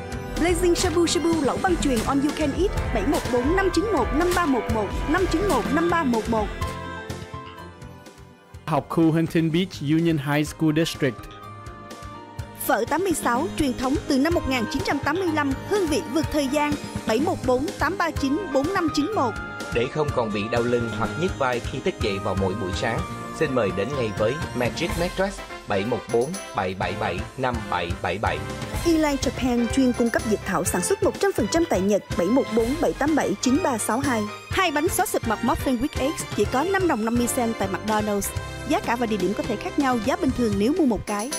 Blazing Shabu Shabu lẩu băng truyền on you can eat 714 591 5311 591 5311. Học khu Huntington Beach Union High School District. Phở 86 truyền thống từ năm 1985, hương vị vượt thời gian 714 839 4591. Để không còn bị đau lưng hoặc nhức vai khi thức dậy vào mỗi buổi sáng, xin mời đến ngay với Magic Mattress 714 777 5777. Elan Japan chuyên cung cấp dược thảo sản xuất 100% tại Nhật 714 787 9362. Hai bánh xóa sụp mặt Muffin Week X chỉ có 5 đồng 50 cent tại McDonald's. Giá cả và địa điểm có thể khác nhau, giá bình thường nếu mua một cái.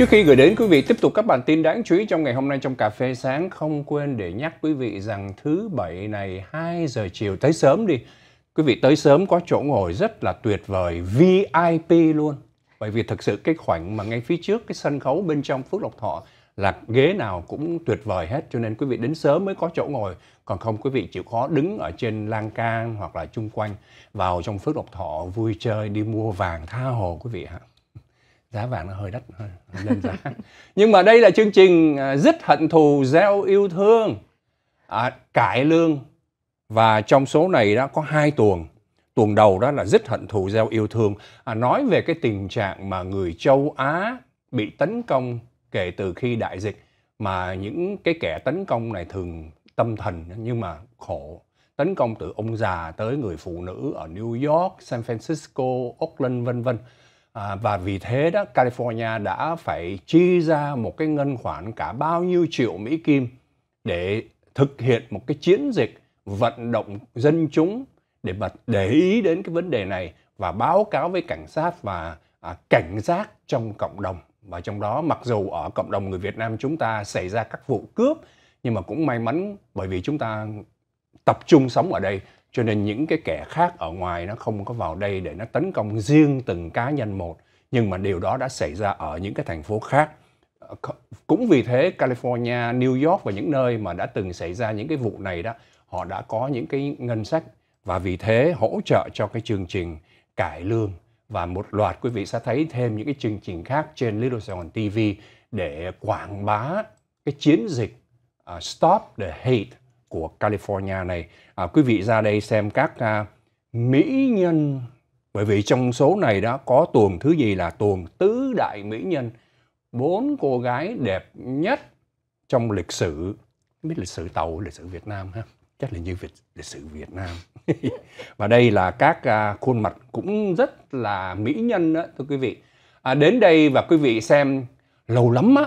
Trước khi gửi đến quý vị tiếp tục các bản tin đáng chú ý trong ngày hôm nay trong cà phê sáng, không quên để nhắc quý vị rằng thứ bảy này 2 giờ chiều tới sớm đi. Quý vị tới sớm có chỗ ngồi rất là tuyệt vời, VIP luôn. Bởi vì thực sự cái khoảnh mà ngay phía trước cái sân khấu bên trong Phước Lộc Thọ là ghế nào cũng tuyệt vời hết cho nên quý vị đến sớm mới có chỗ ngồi còn không quý vị chịu khó đứng ở trên lan can hoặc là chung quanh vào trong phước lộc thọ vui chơi đi mua vàng tha hồ quý vị ạ giá vàng nó hơi đắt hơi lên giá nhưng mà đây là chương trình dứt à, hận thù gieo yêu thương à, cải lương và trong số này đã có hai tuồng tuồng đầu đó là dứt hận thù gieo yêu thương à, nói về cái tình trạng mà người châu á bị tấn công kể từ khi đại dịch mà những cái kẻ tấn công này thường tâm thần nhưng mà khổ tấn công từ ông già tới người phụ nữ ở New York, San Francisco, Oakland vân vân. À, và vì thế đó California đã phải chi ra một cái ngân khoản cả bao nhiêu triệu Mỹ Kim để thực hiện một cái chiến dịch vận động dân chúng để mà để ý đến cái vấn đề này và báo cáo với cảnh sát và à, cảnh giác trong cộng đồng và trong đó mặc dù ở cộng đồng người Việt Nam chúng ta xảy ra các vụ cướp nhưng mà cũng may mắn bởi vì chúng ta tập trung sống ở đây cho nên những cái kẻ khác ở ngoài nó không có vào đây để nó tấn công riêng từng cá nhân một nhưng mà điều đó đã xảy ra ở những cái thành phố khác ờ, cũng vì thế California, New York và những nơi mà đã từng xảy ra những cái vụ này đó họ đã có những cái ngân sách và vì thế hỗ trợ cho cái chương trình cải lương và một loạt quý vị sẽ thấy thêm những cái chương trình khác trên Little Sài Gòn TV để quảng bá cái chiến dịch uh, Stop the Hate của California này. À, quý vị ra đây xem các à, mỹ nhân bởi vì trong số này đó có tuồng thứ gì là tuồng tứ đại mỹ nhân bốn cô gái đẹp nhất trong lịch sử biết lịch sử tàu lịch sử Việt Nam ha chắc là như Việt, lịch sử Việt Nam và đây là các à, khuôn mặt cũng rất là mỹ nhân đó thưa quý vị à, đến đây và quý vị xem lâu lắm á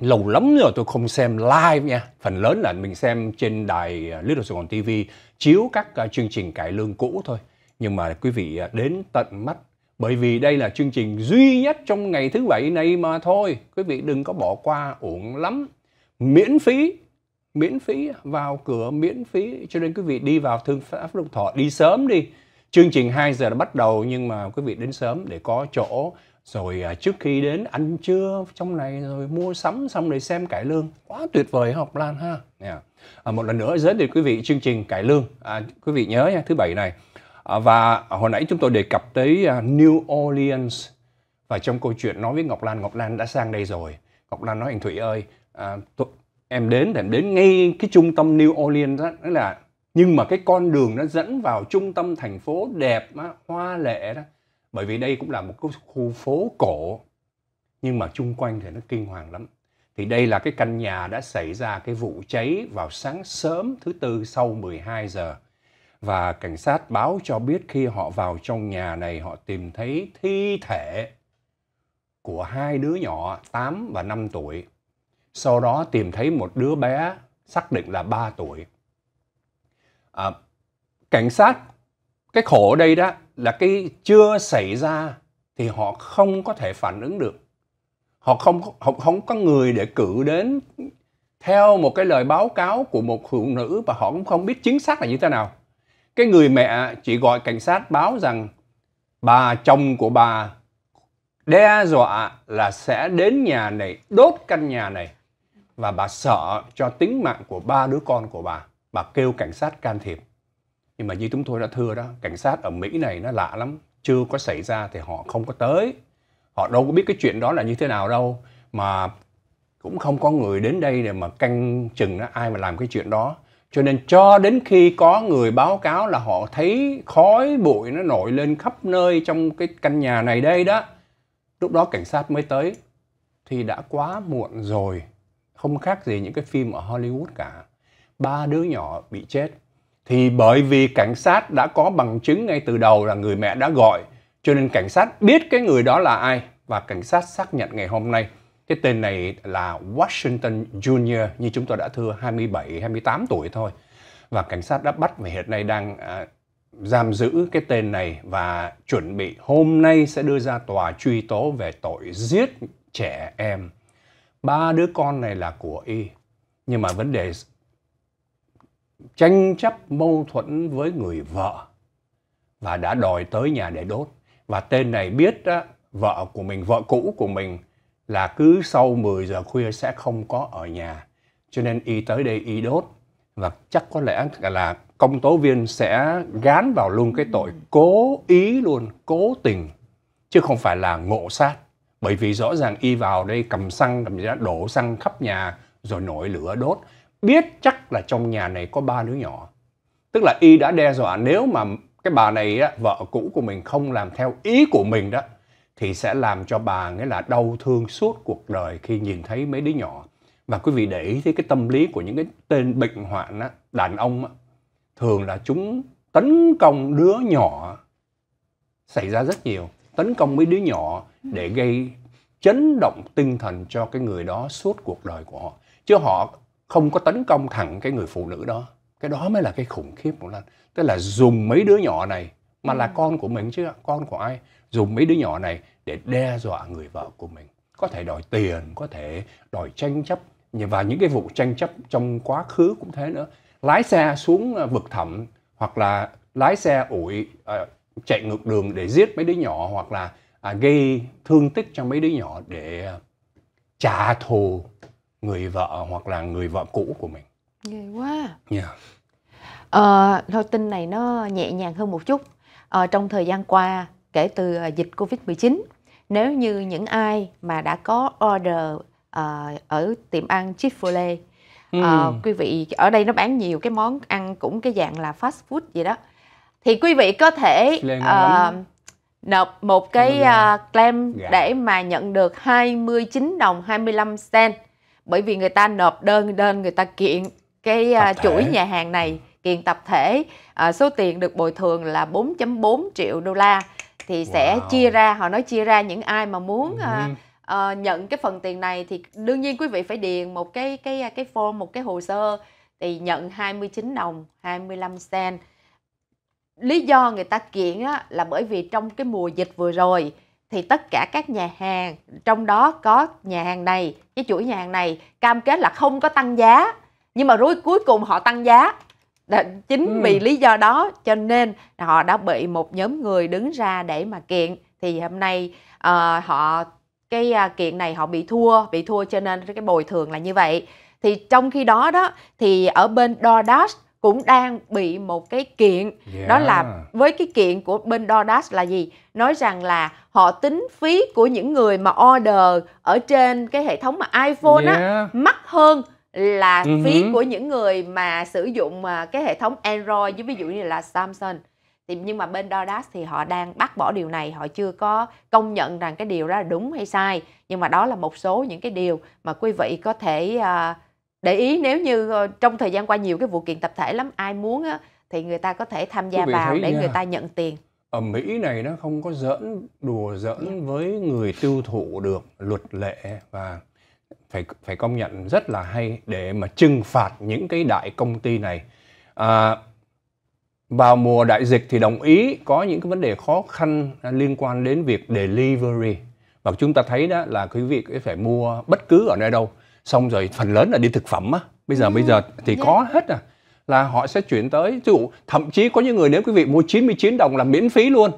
lâu lắm rồi tôi không xem live nha phần lớn là mình xem trên đài à, Little Sài Gòn TV chiếu các à, chương trình cải lương cũ thôi nhưng mà quý vị à, đến tận mắt bởi vì đây là chương trình duy nhất trong ngày thứ bảy này mà thôi quý vị đừng có bỏ qua uổng lắm miễn phí miễn phí vào cửa miễn phí cho nên quý vị đi vào thương pháp đông thọ đi sớm đi chương trình 2 giờ đã bắt đầu nhưng mà quý vị đến sớm để có chỗ rồi à, trước khi đến ăn trưa trong này rồi mua sắm xong rồi xem cải lương quá tuyệt vời học lan ha yeah. à, một lần nữa giới thiệu quý vị chương trình cải lương à, quý vị nhớ nha thứ bảy này à, và hồi nãy chúng tôi đề cập tới à, New Orleans và trong câu chuyện nói với Ngọc Lan Ngọc Lan đã sang đây rồi Ngọc Lan nói anh Thủy ơi à, tôi, em đến thì em đến ngay cái trung tâm New Orleans đó là nhưng mà cái con đường nó dẫn vào trung tâm thành phố đẹp đó, hoa lệ đó bởi vì đây cũng là một cái khu phố cổ nhưng mà chung quanh thì nó kinh hoàng lắm thì đây là cái căn nhà đã xảy ra cái vụ cháy vào sáng sớm thứ tư sau 12 giờ và cảnh sát báo cho biết khi họ vào trong nhà này họ tìm thấy thi thể của hai đứa nhỏ 8 và 5 tuổi. Sau đó tìm thấy một đứa bé xác định là 3 tuổi. À, cảnh sát cái khổ ở đây đó là cái chưa xảy ra thì họ không có thể phản ứng được họ không họ không có người để cử đến theo một cái lời báo cáo của một phụ nữ và họ cũng không biết chính xác là như thế nào cái người mẹ chỉ gọi cảnh sát báo rằng bà chồng của bà đe dọa là sẽ đến nhà này đốt căn nhà này và bà sợ cho tính mạng của ba đứa con của bà bà kêu cảnh sát can thiệp nhưng mà như chúng tôi đã thưa đó cảnh sát ở mỹ này nó lạ lắm chưa có xảy ra thì họ không có tới họ đâu có biết cái chuyện đó là như thế nào đâu mà cũng không có người đến đây để mà canh chừng đó, ai mà làm cái chuyện đó cho nên cho đến khi có người báo cáo là họ thấy khói bụi nó nổi lên khắp nơi trong cái căn nhà này đây đó lúc đó cảnh sát mới tới thì đã quá muộn rồi không khác gì những cái phim ở hollywood cả ba đứa nhỏ bị chết thì bởi vì cảnh sát đã có bằng chứng ngay từ đầu là người mẹ đã gọi cho nên cảnh sát biết cái người đó là ai và cảnh sát xác nhận ngày hôm nay cái tên này là Washington Junior như chúng tôi đã thưa 27 28 tuổi thôi. Và cảnh sát đã bắt và hiện nay đang à, giam giữ cái tên này và chuẩn bị hôm nay sẽ đưa ra tòa truy tố về tội giết trẻ em. Ba đứa con này là của y. Nhưng mà vấn đề tranh chấp mâu thuẫn với người vợ và đã đòi tới nhà để đốt. Và tên này biết đó, vợ của mình, vợ cũ của mình là cứ sau 10 giờ khuya sẽ không có ở nhà. Cho nên y tới đây y đốt và chắc có lẽ là công tố viên sẽ gán vào luôn cái tội ừ. cố ý luôn, cố tình chứ không phải là ngộ sát. Bởi vì rõ ràng y vào đây cầm xăng, cầm giá đổ xăng khắp nhà rồi nổi lửa đốt biết chắc là trong nhà này có ba đứa nhỏ tức là y đã đe dọa nếu mà cái bà này á, vợ cũ của mình không làm theo ý của mình đó thì sẽ làm cho bà nghĩa là đau thương suốt cuộc đời khi nhìn thấy mấy đứa nhỏ và quý vị để ý thấy cái tâm lý của những cái tên bệnh hoạn á, đàn ông á, thường là chúng tấn công đứa nhỏ xảy ra rất nhiều tấn công mấy đứa nhỏ để gây chấn động tinh thần cho cái người đó suốt cuộc đời của họ chứ họ không có tấn công thẳng cái người phụ nữ đó cái đó mới là cái khủng khiếp của lan tức là dùng mấy đứa nhỏ này mà là ừ. con của mình chứ con của ai dùng mấy đứa nhỏ này để đe dọa người vợ của mình có thể đòi tiền có thể đòi tranh chấp và những cái vụ tranh chấp trong quá khứ cũng thế nữa lái xe xuống à, vực thẳm hoặc là lái xe ủi à, chạy ngược đường để giết mấy đứa nhỏ hoặc là à, gây thương tích cho mấy đứa nhỏ để à, trả thù người vợ hoặc là người vợ cũ của mình ghê quá yeah. à, thôi tin này nó nhẹ nhàng hơn một chút à, trong thời gian qua kể từ ờ, dịch covid 19 nếu như những ai mà đã có order uh, ở tiệm ăn Chick Fil A ừ. uh, quý vị ở đây nó bán nhiều cái món ăn cũng cái dạng là fast food gì đó thì quý vị có thể uh, nộp một cái uh, claim dạ. để mà nhận được 29 đồng 25 cent bởi vì người ta nộp đơn đơn người ta kiện cái uh, chuỗi nhà hàng này kiện tập thể uh, số tiền được bồi thường là 4.4 triệu đô la thì wow. sẽ chia ra họ nói chia ra những ai mà muốn uh, uh, nhận cái phần tiền này thì đương nhiên quý vị phải điền một cái cái cái form một cái hồ sơ thì nhận 29 đồng 25 cent lý do người ta kiện á, là bởi vì trong cái mùa dịch vừa rồi thì tất cả các nhà hàng trong đó có nhà hàng này cái chuỗi nhà hàng này cam kết là không có tăng giá nhưng mà rồi cuối cùng họ tăng giá đã, chính ừ. vì lý do đó cho nên họ đã bị một nhóm người đứng ra để mà kiện thì hôm nay uh, họ cái uh, kiện này họ bị thua bị thua cho nên cái bồi thường là như vậy thì trong khi đó đó thì ở bên DoorDash cũng đang bị một cái kiện yeah. đó là với cái kiện của bên DoorDash là gì nói rằng là họ tính phí của những người mà order ở trên cái hệ thống mà iPhone yeah. á mắc hơn là uh-huh. phí của những người mà sử dụng à, cái hệ thống Android với ví dụ như là Samsung thì nhưng mà bên DoorDash thì họ đang bác bỏ điều này họ chưa có công nhận rằng cái điều đó là đúng hay sai nhưng mà đó là một số những cái điều mà quý vị có thể uh, để ý nếu như ờ, trong thời gian qua nhiều cái vụ kiện tập thể lắm ai muốn á, thì người ta có thể tham gia vào để nha. người ta nhận tiền ở Mỹ này nó không có giỡn đùa giỡn yeah. Dạ. với người tiêu thụ được luật lệ và phải phải công nhận rất là hay để mà trừng phạt những cái đại công ty này à, vào mùa đại dịch thì đồng ý có những cái vấn đề khó khăn liên quan đến việc delivery và chúng ta thấy đó là quý vị phải mua bất cứ ở nơi đâu xong rồi phần lớn là đi thực phẩm á bây giờ ừ. bây giờ thì yeah. Dạ. có hết à là họ sẽ chuyển tới ví dụ thậm chí có những người nếu quý vị mua 99 đồng là miễn phí luôn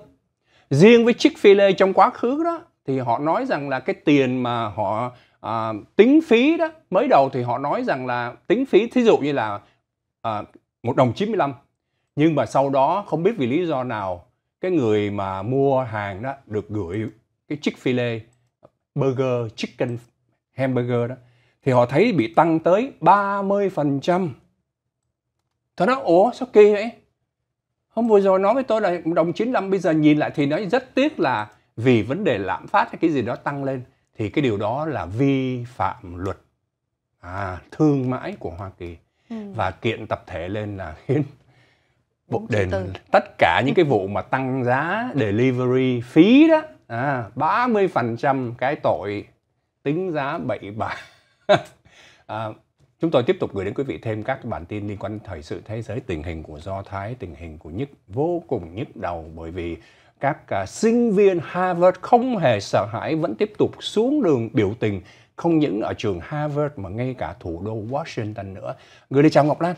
riêng với chiếc fil a trong quá khứ đó thì họ nói rằng là cái tiền mà họ à, tính phí đó mới đầu thì họ nói rằng là tính phí thí dụ như là à, 1 đồng 95 nhưng mà sau đó không biết vì lý do nào cái người mà mua hàng đó được gửi cái chiếc fil a burger chicken hamburger đó thì họ thấy bị tăng tới 30%. Tôi nói, ủa sao kỳ vậy? Hôm vừa rồi nói với tôi là đồng 95 bây giờ nhìn lại thì nói rất tiếc là vì vấn đề lạm phát hay cái gì đó tăng lên thì cái điều đó là vi phạm luật à, thương mại của Hoa Kỳ ừ. và kiện tập thể lên là khiến bộ đền tất cả những cái vụ mà tăng giá delivery phí đó à, 30% cái tội tính giá bậy bạ à, chúng tôi tiếp tục gửi đến quý vị thêm các bản tin liên quan thời sự thế giới tình hình của do thái tình hình của nhức vô cùng nhức đầu bởi vì các uh, sinh viên harvard không hề sợ hãi vẫn tiếp tục xuống đường biểu tình không những ở trường harvard mà ngay cả thủ đô washington nữa gửi đi chào ngọc lan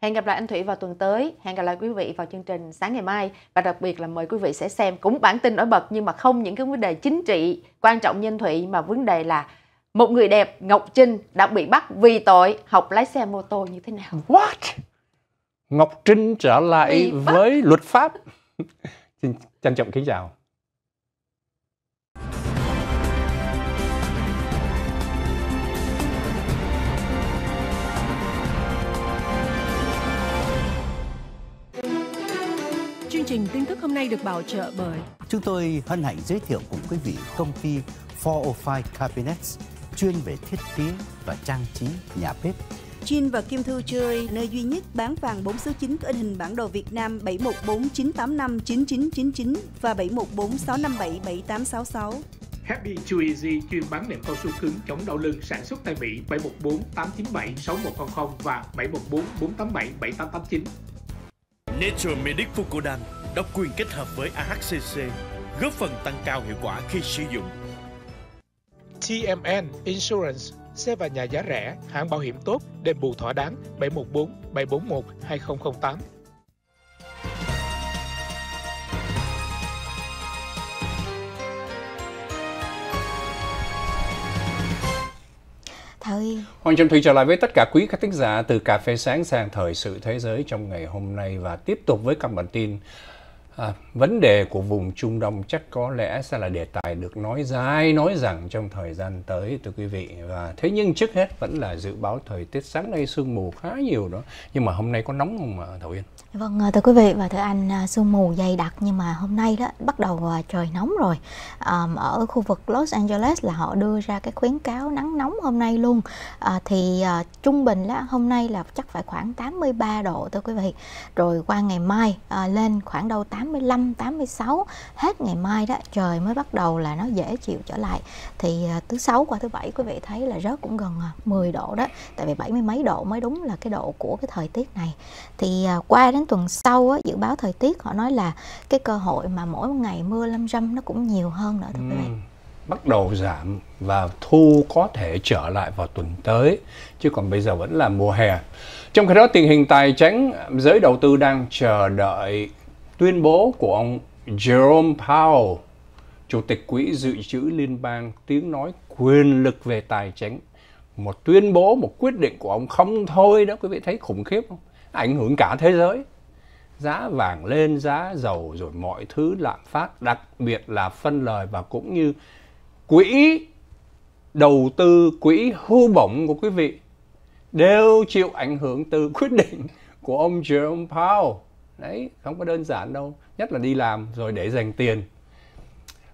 Hẹn gặp lại anh Thủy vào tuần tới. Hẹn gặp lại quý vị vào chương trình sáng ngày mai. Và đặc biệt là mời quý vị sẽ xem cũng bản tin nổi bật nhưng mà không những cái vấn đề chính trị quan trọng như anh Thủy mà vấn đề là một người đẹp Ngọc Trinh đã bị bắt vì tội học lái xe mô tô như thế nào? What? Ngọc Trinh trở lại với luật pháp. Xin trân trọng kính chào. Chương trình tin tức hôm nay được bảo trợ bởi Chúng tôi hân hạnh giới thiệu cùng quý vị công ty 405 Cabinets chuyên về thiết kế và trang trí nhà bếp. Jin và Kim Thư chơi nơi duy nhất bán vàng 4 số 9 có in hình bản đồ Việt Nam 7149859999 và 7146577866. Happy Too Easy chuyên bán nệm cao su cứng chống đau lưng sản xuất tại Mỹ 714 897 6100 và 714 487 7889. Nature Medic Fukudan độc quyền kết hợp với AHCC góp phần tăng cao hiệu quả khi sử dụng TMN Insurance xe và nhà giá rẻ, hãng bảo hiểm tốt, đền bù thỏa đáng 714 741 2008. thời. Hoàng Trâm Thủy trở lại với tất cả quý khán thính giả từ Cà phê sáng sang thời sự thế giới trong ngày hôm nay và tiếp tục với các bản tin À, vấn đề của vùng Trung Đông chắc có lẽ sẽ là đề tài được nói dài nói rằng trong thời gian tới thưa quý vị và thế nhưng trước hết vẫn là dự báo thời tiết sáng nay sương mù khá nhiều đó nhưng mà hôm nay có nóng không mà Thảo Yên? Vâng, à, thưa quý vị và thưa anh, à, sương mù dày đặc nhưng mà hôm nay đó bắt đầu à, trời nóng rồi. Ở khu vực Los Angeles là họ đưa ra cái khuyến cáo nắng nóng hôm nay luôn. Thì trung bình là hôm nay là chắc phải khoảng 83 độ thưa quý vị. Rồi qua ngày mai lên khoảng đâu 85, 86. Hết ngày mai đó trời mới bắt đầu là nó dễ chịu trở lại. Thì thứ sáu qua thứ bảy quý vị thấy là rớt cũng gần 10 độ đó. Tại vì 70 mấy độ mới đúng là cái độ của cái thời tiết này. Thì qua đến sáng tuần sau á, dự báo thời tiết họ nói là cái cơ hội mà mỗi ngày mưa lâm râm nó cũng nhiều hơn nữa thưa quý vị. Bắt đầu giảm và thu có thể trở lại vào tuần tới chứ còn bây giờ vẫn là mùa hè. Trong khi đó tình hình tài chính giới đầu tư đang chờ đợi tuyên bố của ông Jerome Powell, chủ tịch quỹ dự trữ liên bang tiếng nói quyền lực về tài chính một tuyên bố một quyết định của ông không thôi đó quý vị thấy khủng khiếp không ảnh hưởng cả thế giới giá vàng lên giá dầu rồi mọi thứ lạm phát đặc biệt là phân lời và cũng như quỹ đầu tư quỹ hưu bổng của quý vị đều chịu ảnh hưởng từ quyết định của ông Jerome Powell đấy không có đơn giản đâu nhất là đi làm rồi để dành tiền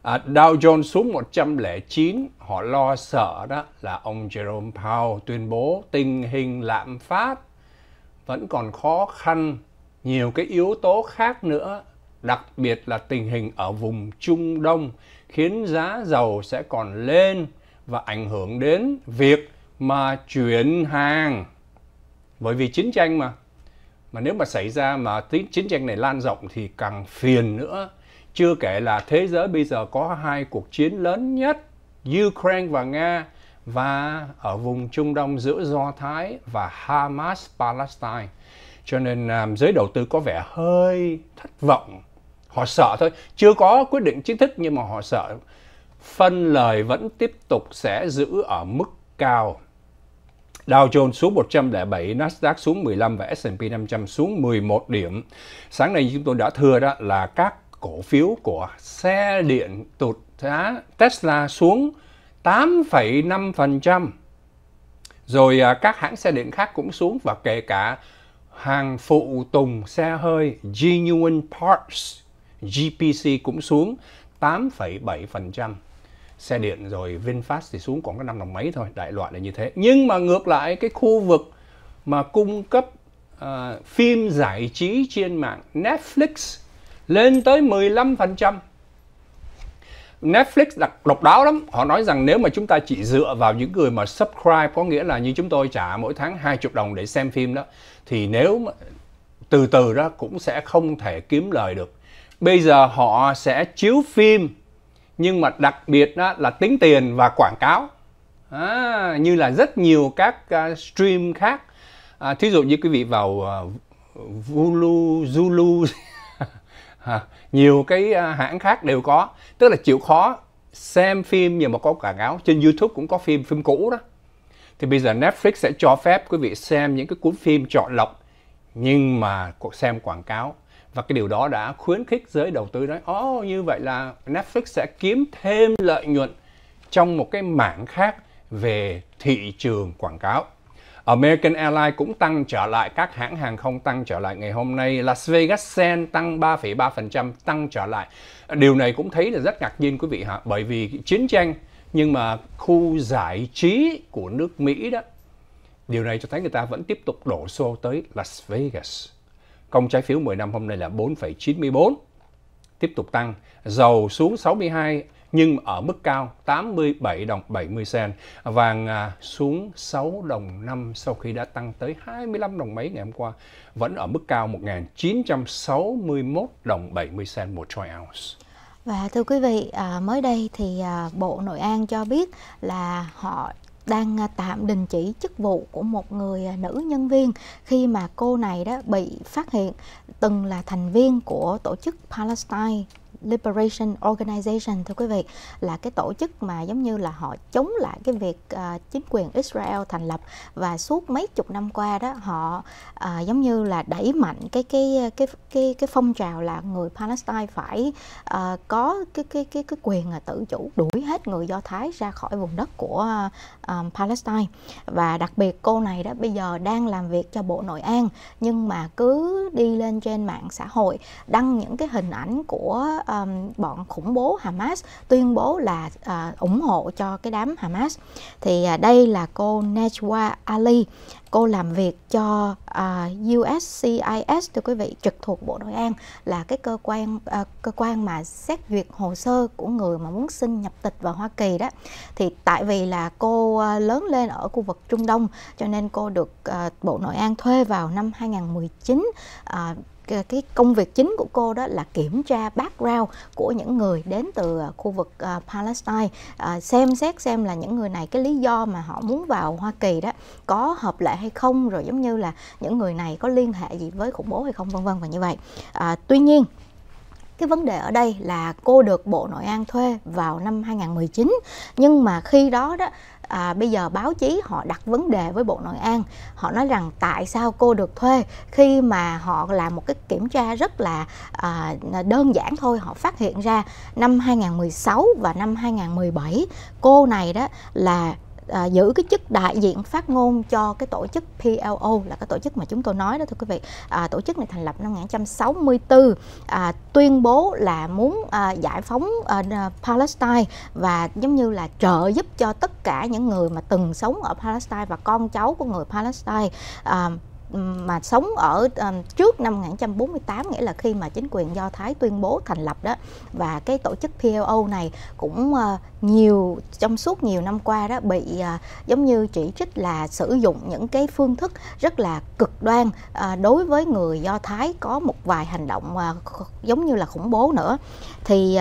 à, Dow Jones xuống 109 họ lo sợ đó là ông Jerome Powell tuyên bố tình hình lạm phát vẫn còn khó khăn nhiều cái yếu tố khác nữa đặc biệt là tình hình ở vùng Trung Đông khiến giá dầu sẽ còn lên và ảnh hưởng đến việc mà chuyển hàng. Bởi vì chiến tranh mà mà nếu mà xảy ra mà chiến tranh này lan rộng thì càng phiền nữa. Chưa kể là thế giới bây giờ có hai cuộc chiến lớn nhất, Ukraine và Nga và ở vùng Trung Đông giữa Do Thái và Hamas Palestine cho nên um, giới đầu tư có vẻ hơi thất vọng họ sợ thôi chưa có quyết định chính thức nhưng mà họ sợ phân lời vẫn tiếp tục sẽ giữ ở mức cao Dow Jones xuống 107, Nasdaq xuống 15 và S&P 500 xuống 11 điểm. Sáng nay chúng tôi đã thưa đó là các cổ phiếu của xe điện tụt giá Tesla xuống 8,5%. Rồi à, các hãng xe điện khác cũng xuống và kể cả hàng phụ tùng xe hơi Genuine Parts GPC cũng xuống 8,7%. Xe điện rồi VinFast thì xuống còn có 5 đồng mấy thôi, đại loại là như thế. Nhưng mà ngược lại cái khu vực mà cung cấp uh, phim giải trí trên mạng Netflix lên tới 15%. Netflix đặc độc đáo lắm họ nói rằng nếu mà chúng ta chỉ dựa vào những người mà subscribe có nghĩa là như chúng tôi trả mỗi tháng 20 đồng để xem phim đó thì nếu mà từ từ đó cũng sẽ không thể kiếm lời được bây giờ họ sẽ chiếu phim nhưng mà đặc biệt đó là tính tiền và quảng cáo à, như là rất nhiều các à, stream khác à, thí dụ như quý vị vào uh, Vulu Zulu ha. nhiều cái à, hãng khác đều có tức là chịu khó xem phim nhưng mà có quảng cáo trên youtube cũng có phim phim cũ đó thì bây giờ netflix sẽ cho phép quý vị xem những cái cuốn phim chọn lọc nhưng mà xem quảng cáo và cái điều đó đã khuyến khích giới đầu tư nói ó oh, như vậy là netflix sẽ kiếm thêm lợi nhuận trong một cái mảng khác về thị trường quảng cáo American Airlines cũng tăng trở lại, các hãng hàng không tăng trở lại ngày hôm nay. Las Vegas Sen tăng 3,3%, tăng trở lại. Điều này cũng thấy là rất ngạc nhiên quý vị hả? Bởi vì chiến tranh, nhưng mà khu giải trí của nước Mỹ đó, điều này cho thấy người ta vẫn tiếp tục đổ xô tới Las Vegas. Công trái phiếu 10 năm hôm nay là 4,94, tiếp tục tăng. Dầu xuống 62 nhưng ở mức cao 87 đồng 70 sen. Vàng à, xuống 6 đồng 5 sau khi đã tăng tới 25 đồng mấy ngày hôm qua, vẫn ở mức cao 1961 đồng 70 sen một troy ounce. Và thưa quý vị, à, mới đây thì à, Bộ Nội an cho biết là họ đang tạm đình chỉ chức vụ của một người nữ nhân viên khi mà cô này đó bị phát hiện từng là thành viên của tổ chức Palestine Liberation Organization thưa quý vị là cái tổ chức mà giống như là họ chống lại cái việc uh, chính quyền Israel thành lập và suốt mấy chục năm qua đó họ uh, giống như là đẩy mạnh cái cái cái cái cái phong trào là người Palestine phải uh, có cái cái cái cái quyền là tự chủ đuổi hết người Do Thái ra khỏi vùng đất của uh, Palestine và đặc biệt cô này đó bây giờ đang làm việc cho Bộ Nội an nhưng mà cứ đi lên trên mạng xã hội đăng những cái hình ảnh của um, bọn khủng bố Hamas tuyên bố là uh, ủng hộ cho cái đám Hamas thì uh, đây là cô Najwa Ali cô làm việc cho uh, à, USCIS thưa quý vị trực thuộc Bộ Nội an là cái cơ quan uh, cơ quan mà xét duyệt hồ sơ của người mà muốn xin nhập tịch vào Hoa Kỳ đó thì tại vì là cô uh, lớn lên ở khu vực Trung Đông cho nên cô được uh, Bộ Nội an thuê vào năm 2019 uh, Ờ, cái công việc chính của cô đó là kiểm tra background của những người đến từ ờ, khu vực ờ, Palestine xem xét xem là những người này cái lý do mà họ muốn vào Hoa Kỳ đó có hợp lệ hay không rồi giống như là những người này có liên hệ gì với khủng bố hay không vân vân và như vậy uh, tuy nhiên cái vấn đề ở đây là cô được Bộ Nội an thuê vào năm 2019 nhưng mà khi đó đó à, bây giờ báo chí họ đặt vấn đề với bộ nội an họ nói rằng tại sao cô được thuê khi mà họ làm một cái kiểm tra rất là à, đơn giản thôi họ phát hiện ra năm 2016 và năm 2017 cô này đó là à, giữ cái chức đại diện phát ngôn cho cái tổ chức PLO là cái tổ chức mà chúng tôi nói đó thưa quý vị à, tổ chức này thành lập năm 1964 à, tuyên bố là muốn à, giải phóng à, Palestine và giống như là trợ giúp cho tất cả những người mà từng sống ở Palestine và con cháu của người Palestine à, mà sống ở um, trước năm 1948 nghĩa là khi mà chính quyền Do Thái tuyên bố thành lập đó và cái tổ chức PLO này cũng uh, nhiều trong suốt nhiều năm qua đó bị uh, giống như chỉ trích là sử dụng những cái phương thức rất là cực đoan uh, đối với người Do Thái có một vài hành động uh, giống như là khủng bố nữa thì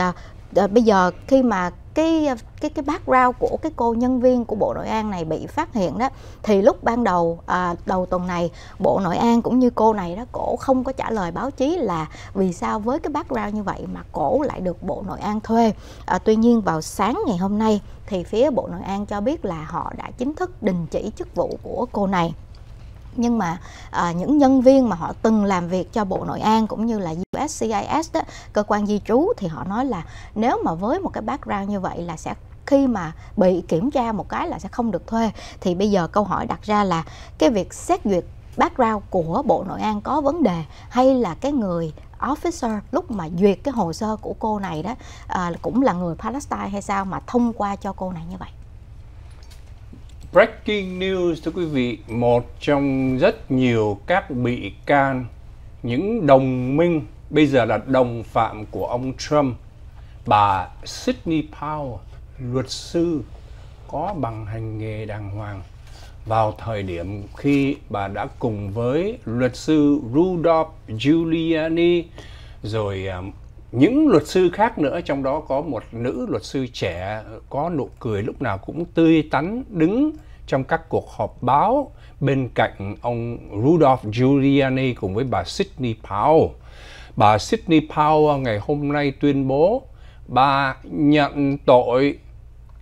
uh, bây giờ khi mà cái ờ, cái cái background của cái cô nhân viên của Bộ Nội an này bị phát hiện đó thì lúc ban đầu à, đầu tuần này Bộ Nội an cũng như cô này đó cổ không có trả lời báo chí là vì sao với cái background như vậy mà cổ lại được Bộ Nội an thuê. À, tuy nhiên vào sáng ngày hôm nay thì phía Bộ Nội an cho biết là họ đã chính thức đình chỉ chức vụ của cô này nhưng mà à, những nhân viên mà họ từng làm việc cho Bộ Nội an cũng như là USCIS đó, cơ quan di trú thì họ nói là nếu mà với một cái background như vậy là sẽ khi mà bị kiểm tra một cái là sẽ không được thuê thì bây giờ câu hỏi đặt ra là cái việc xét duyệt background của Bộ Nội an có vấn đề hay là cái người officer lúc mà duyệt cái hồ sơ của cô này đó à, cũng là người Palestine hay sao mà thông qua cho cô này như vậy? Breaking news thưa quý vị, một trong rất nhiều các bị can, những đồng minh bây giờ là đồng phạm của ông Trump, bà Sydney Powell, luật sư có bằng hành nghề đàng hoàng vào thời điểm khi bà đã cùng với luật sư Rudolph Giuliani rồi à, những luật sư khác nữa trong đó có một nữ luật sư trẻ có nụ cười lúc nào cũng tươi tắn đứng trong các cuộc họp báo bên cạnh ông Rudolph Giuliani cùng với bà Sidney Powell. Bà Sidney Powell ngày hôm nay tuyên bố bà nhận tội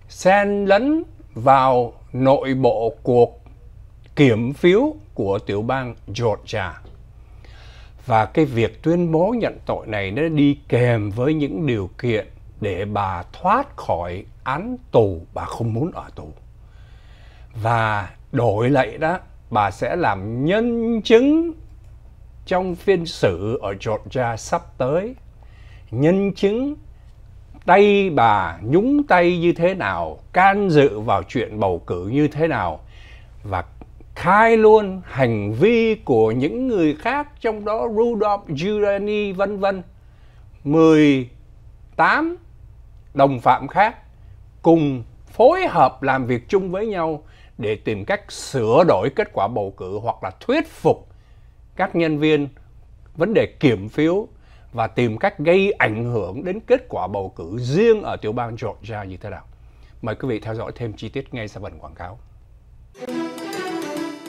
xen lấn vào nội bộ cuộc kiểm phiếu của tiểu bang Georgia và cái việc tuyên bố nhận tội này nó đi kèm với những điều kiện để bà thoát khỏi án tù bà không muốn ở tù và đổi lại đó bà sẽ làm nhân chứng trong phiên xử ở Georgia sắp tới nhân chứng tay bà nhúng tay như thế nào can dự vào chuyện bầu cử như thế nào và khai luôn hành vi của những người khác trong đó Rudolf Giuliani vân vân 18 đồng phạm khác cùng phối hợp làm việc chung với nhau để tìm cách sửa đổi kết quả bầu cử hoặc là thuyết phục các nhân viên vấn đề kiểm phiếu và tìm cách gây ảnh hưởng đến kết quả bầu cử riêng ở tiểu bang Georgia như thế nào. Mời quý vị theo dõi thêm chi tiết ngay sau phần quảng cáo.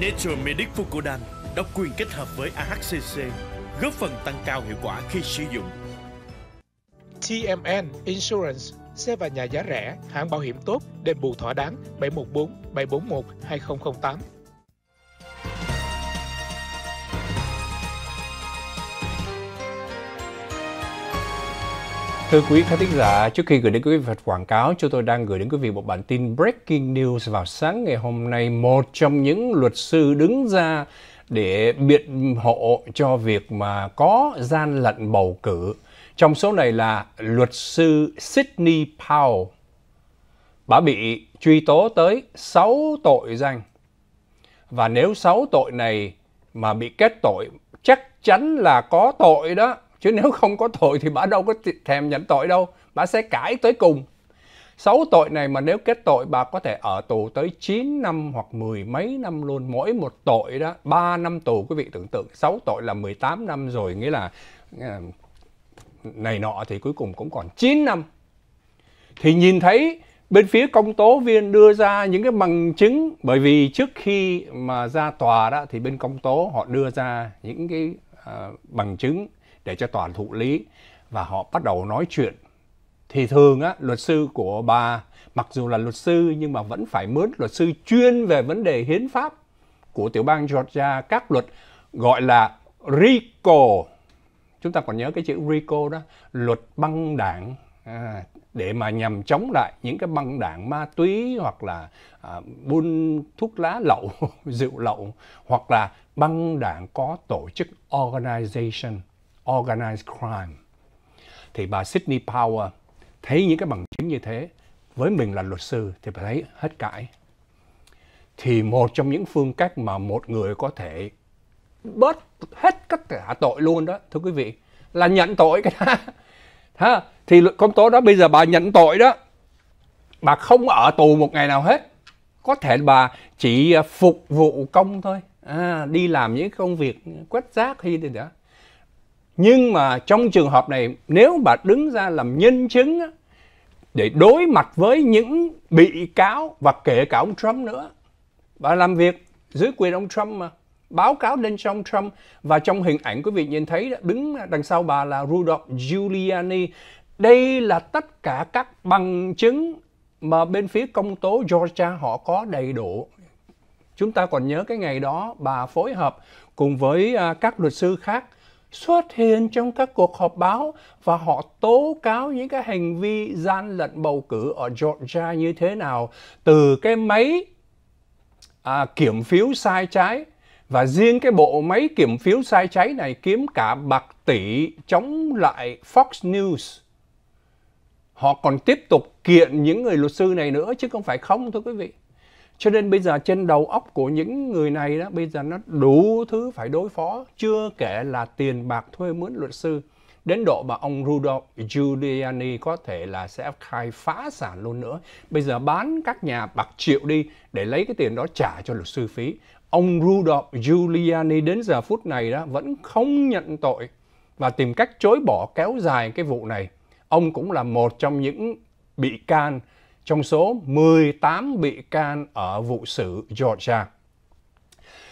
Nature Medic Fucodan độc quyền kết hợp với AHCC, góp phần tăng cao hiệu quả khi sử dụng. TMN Insurance, xe và nhà giá rẻ, hãng bảo hiểm tốt, đền bù thỏa đáng 714 741 2008. Thưa quý khán thính giả, trước khi gửi đến quý vị vật quảng cáo, chúng tôi đang gửi đến quý vị một bản tin Breaking News vào sáng ngày hôm nay. Một trong những luật sư đứng ra để biện hộ cho việc mà có gian lận bầu cử. Trong số này là luật sư Sydney Powell. Bà bị truy tố tới 6 tội danh. Và nếu 6 tội này mà bị kết tội, chắc chắn là có tội đó chứ nếu không có tội thì bà đâu có thèm nhận tội đâu bà sẽ cãi tới cùng sáu tội này mà nếu kết tội bà có thể ở tù tới 9 năm hoặc mười mấy năm luôn mỗi một tội đó 3 năm tù quý vị tưởng tượng sáu tội là 18 năm rồi nghĩa là ờ, này nọ thì cuối cùng cũng còn 9 năm thì nhìn thấy bên phía công tố viên đưa ra những cái bằng chứng bởi vì trước khi mà ra tòa đó thì bên công tố họ đưa ra những cái uh, bằng chứng để cho toàn thụ lý và họ bắt đầu nói chuyện thì thường á luật sư của bà mặc dù là luật sư nhưng mà vẫn phải mướn luật sư chuyên về vấn đề hiến pháp của tiểu bang Georgia các luật gọi là RICO chúng ta còn nhớ cái chữ RICO đó luật băng đảng à, để mà nhằm chống lại những cái băng đảng ma túy hoặc là à, buôn thuốc lá lậu rượu lậu hoặc là băng đảng có tổ chức organization organized crime. Thì bà Sydney Power thấy những cái bằng chứng như thế, với mình là luật sư thì bà thấy hết cãi. Thì một trong những phương cách mà một người có thể bớt hết tất cả tội luôn đó, thưa quý vị, là nhận tội cái đó. Ha? Thì công tố đó bây giờ bà nhận tội đó, bà không ở tù một ngày nào hết. Có thể bà chỉ phục vụ công thôi, à, đi làm những công việc quét rác hay gì đó nhưng mà trong trường hợp này nếu bà đứng ra làm nhân chứng để đối mặt với những bị cáo và kể cả ông Trump nữa bà làm việc dưới quyền ông Trump mà báo cáo lên cho ông Trump và trong hình ảnh quý vị nhìn thấy đứng đằng sau bà là Rudolph Giuliani đây là tất cả các bằng chứng mà bên phía công tố Georgia họ có đầy đủ chúng ta còn nhớ cái ngày đó bà phối hợp cùng với à, các luật sư khác xuất hiện trong các cuộc họp báo và họ tố cáo những cái hành vi gian lận bầu cử ở Georgia như thế nào từ cái máy à, kiểm phiếu sai trái và riêng cái bộ máy kiểm phiếu sai trái này kiếm cả bạc tỷ chống lại Fox News. Họ còn tiếp tục kiện những người luật sư này nữa chứ không phải không thưa quý vị cho nên bây giờ trên đầu óc của những người này đó bây giờ nó đủ thứ phải đối phó chưa kể là tiền bạc thuê mướn luật sư đến độ mà ông Rudolph Giuliani có thể là sẽ khai phá sản luôn nữa. Bây giờ bán các nhà bạc triệu đi để lấy cái tiền đó trả cho luật sư phí. Ông Rudolph Giuliani đến giờ phút này đó vẫn không nhận tội và tìm cách chối bỏ kéo dài cái vụ này. Ông cũng là một trong những bị can trong số 18 bị can ở vụ xử Georgia.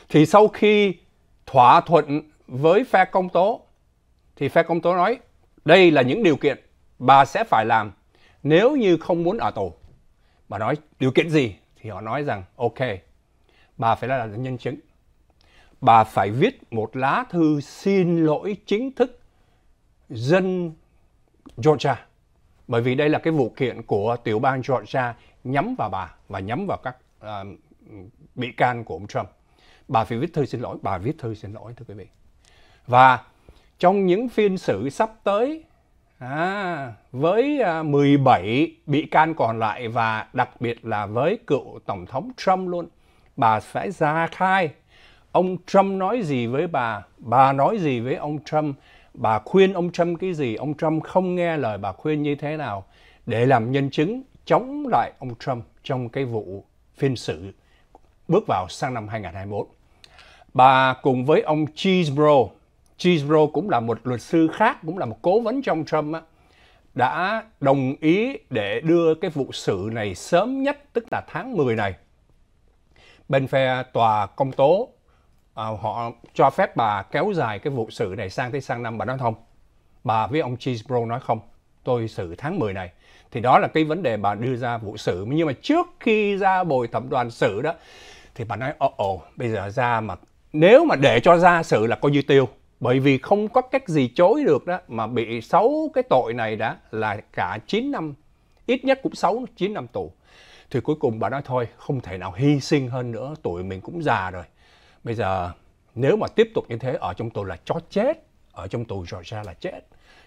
Thì sau khi thỏa thuận với phe công tố, thì phe công tố nói đây là những điều kiện bà sẽ phải làm nếu như không muốn ở tù. Bà nói điều kiện gì? Thì họ nói rằng ok, bà phải là nhân chứng. Bà phải viết một lá thư xin lỗi chính thức dân Georgia bởi vì đây là cái vụ kiện của tiểu bang Georgia nhắm vào bà và nhắm vào các uh, bị can của ông Trump. Bà phải viết thư xin lỗi, bà viết thư xin lỗi thưa quý vị. Và trong những phiên xử sắp tới à, với uh, à, 17 bị can còn lại và đặc biệt là với cựu tổng thống Trump luôn, bà sẽ ra khai ông Trump nói gì với bà, bà nói gì với ông Trump bà khuyên ông Trump cái gì, ông Trump không nghe lời bà khuyên như thế nào để làm nhân chứng chống lại ông Trump trong cái vụ phiên xử bước vào sang năm 2021. Bà cùng với ông Cheesebro, Cheesebro cũng là một luật sư khác, cũng là một cố vấn trong Trump á, đã đồng ý để đưa cái vụ xử này sớm nhất, tức là tháng 10 này. Bên phe tòa công tố à, họ cho phép bà kéo dài cái vụ xử này sang tới sang năm bà nói không bà với ông Cheesebro nói không tôi xử tháng 10 này thì đó là cái vấn đề bà đưa ra vụ xử nhưng mà trước khi ra bồi thẩm đoàn xử đó thì bà nói ồ oh, ồ oh, bây giờ ra mà nếu mà để cho ra xử là coi như tiêu bởi vì không có cách gì chối được đó mà bị xấu cái tội này đã là cả 9 năm ít nhất cũng 6 9 năm tù thì cuối cùng bà nói thôi không thể nào hy sinh hơn nữa tuổi mình cũng già rồi bây giờ nếu mà tiếp tục như thế ở trong tù là chó chết ở trong tù rồi ra là chết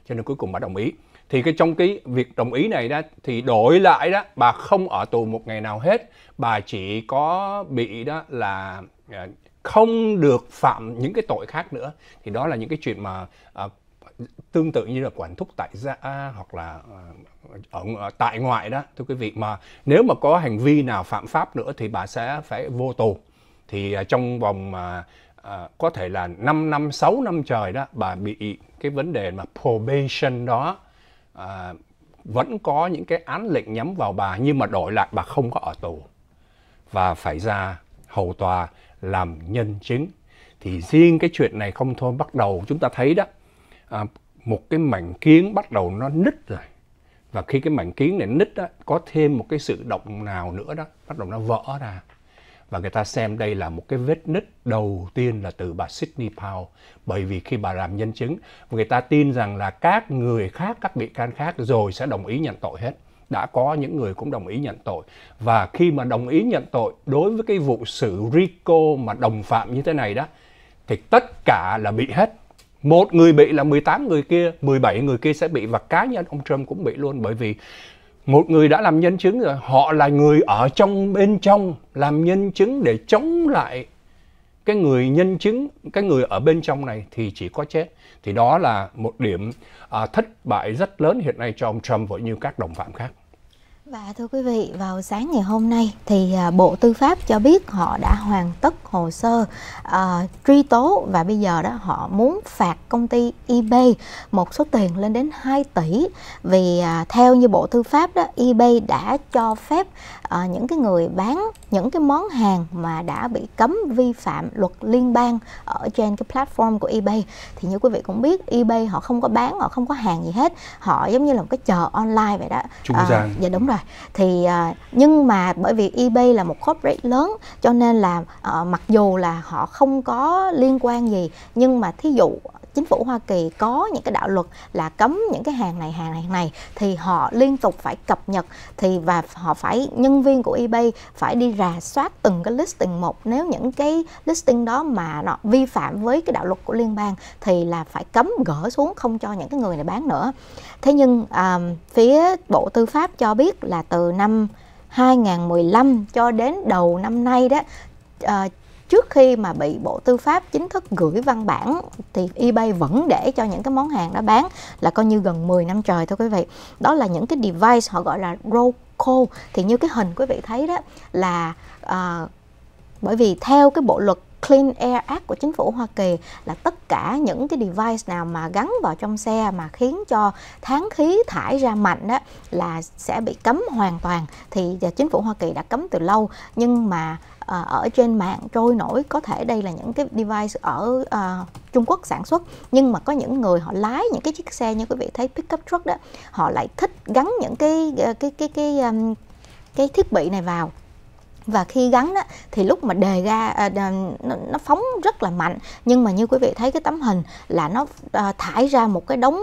cho nên cuối cùng bà đồng ý thì cái trong cái việc đồng ý này đó thì đổi lại đó bà không ở tù một ngày nào hết bà chỉ có bị đó là à, không được phạm những cái tội khác nữa thì đó là những cái chuyện mà à, tương tự như là quản thúc tại gia à, hoặc là ở, à, ở tại ngoại đó thưa quý vị mà nếu mà có hành vi nào phạm pháp nữa thì bà sẽ phải vô tù thì à, trong vòng mà à, có thể là 5 năm 6 năm trời đó bà bị cái vấn đề mà probation đó à, vẫn có những cái án lệnh nhắm vào bà nhưng mà đổi lại bà không có ở tù và phải ra hầu tòa làm nhân chứng thì riêng cái chuyện này không thôi bắt đầu chúng ta thấy đó à, một cái mảnh kiến bắt đầu nó nứt rồi và khi cái mảnh kiến này nứt đó, có thêm một cái sự động nào nữa đó bắt đầu nó vỡ ra và người ta xem đây là một cái vết nứt đầu tiên là từ bà Sydney Powell bởi vì khi bà làm nhân chứng người ta tin rằng là các người khác các bị can khác rồi sẽ đồng ý nhận tội hết đã có những người cũng đồng ý nhận tội và khi mà đồng ý nhận tội đối với cái vụ xử Rico mà đồng phạm như thế này đó thì tất cả là bị hết một người bị là 18 người kia, 17 người kia sẽ bị và cá nhân ông Trump cũng bị luôn bởi vì một người đã làm nhân chứng rồi họ là người ở trong bên trong làm nhân chứng để chống lại cái người nhân chứng cái người ở bên trong này thì chỉ có chết thì đó là một điểm à, thất bại rất lớn hiện nay cho ông Trump và như các đồng phạm khác và dạ, thưa quý vị, vào sáng ngày hôm nay thì à, Bộ Tư pháp cho biết họ đã hoàn tất hồ sơ uh, truy tố và bây giờ đó họ muốn phạt công ty eBay một số tiền lên đến 2 tỷ vì uh, theo như Bộ Tư pháp đó eBay đã cho phép uh, những cái người bán những cái món hàng mà đã bị cấm vi phạm luật liên bang ở trên cái platform của eBay thì như quý vị cũng biết eBay họ không có bán họ không có hàng gì hết họ giống như là một cái chợ online vậy đó trung gian uh, dạ đúng rồi mà thì à, nhưng mà bởi vì eBay là một corporate lớn cho nên là ờ, mặc dù là họ không có liên quan gì nhưng mà thí dụ chính phủ Hoa Kỳ có những cái đạo luật là cấm những cái hàng này hàng này hàng này thì họ liên tục phải cập nhật thì và họ phải nhân viên của eBay phải đi rà soát từng cái listing một nếu những cái listing đó mà nó vi phạm với cái đạo luật của liên bang thì là phải cấm gỡ xuống không cho những cái người này bán nữa thế nhưng um, phía Bộ Tư pháp cho biết là từ năm 2015 cho đến đầu năm nay đó uh, trước khi mà bị Bộ Tư pháp chính thức gửi văn bản thì eBay vẫn để cho những cái món hàng đó bán là coi như gần 10 năm trời thôi quý vị. Đó là những cái device họ gọi là roco thì như cái hình quý vị thấy đó là uh, bởi vì theo cái bộ luật Clean Air Act của chính phủ Hoa Kỳ là tất cả những cái device nào mà gắn vào trong xe mà khiến cho tháng khí thải ra mạnh đó là sẽ bị cấm hoàn toàn thì chính phủ Hoa Kỳ đã cấm từ lâu nhưng mà À, ở trên mạng trôi nổi có thể đây là những cái device ở à, Trung Quốc sản xuất nhưng mà có những người họ lái những cái chiếc xe như quý vị thấy pickup truck đó họ lại thích gắn những cái à, cái cái cái cái, à, cái thiết bị này vào và khi gắn đó, thì lúc mà đề ra nó, nó phóng rất là mạnh nhưng mà như quý vị thấy cái tấm hình là nó thải ra một cái đống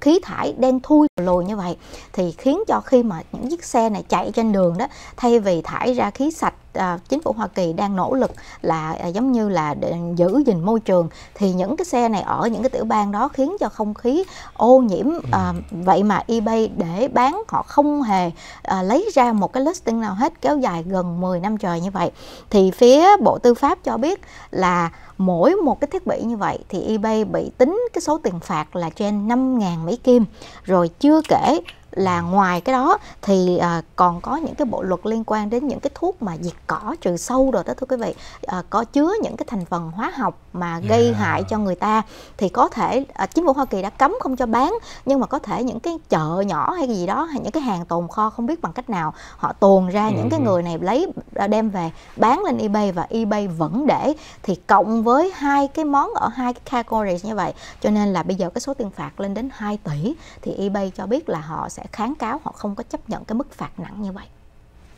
khí thải đen thui lùi như vậy thì khiến cho khi mà những chiếc xe này chạy trên đường đó thay vì thải ra khí sạch à, chính phủ Hoa Kỳ đang nỗ lực là à, giống như là để giữ gìn môi trường thì những cái xe này ở những cái tiểu bang đó khiến cho không khí ô nhiễm ừ. à, vậy mà eBay để bán họ không hề à, lấy ra một cái listing nào hết kéo dài gần 10 năm trời như vậy thì phía Bộ Tư pháp cho biết là mỗi một cái thiết bị như vậy thì eBay bị tính cái số tiền phạt là trên 5.000 Mỹ Kim rồi chưa kể là ngoài cái đó thì à, còn có những cái bộ luật liên quan đến những cái thuốc mà diệt cỏ trừ sâu rồi đó thưa quý vị à, có chứa những cái thành phần hóa học mà dạ. gây yeah. hại cho người ta thì có thể à, chính phủ Hoa Kỳ đã cấm không cho bán nhưng mà có thể những cái chợ nhỏ hay gì đó hay những cái hàng tồn kho không biết bằng cách nào họ tuồn ra ừ. những cái ừ. người này lấy à, đem về bán lên eBay và eBay vẫn để thì cộng với hai cái món ở hai cái categories như vậy cho nên là bây giờ cái số tiền phạt lên đến 2 tỷ thì eBay cho biết là họ sẽ lại kháng cáo họ không có chấp nhận cái mức phạt nặng như vậy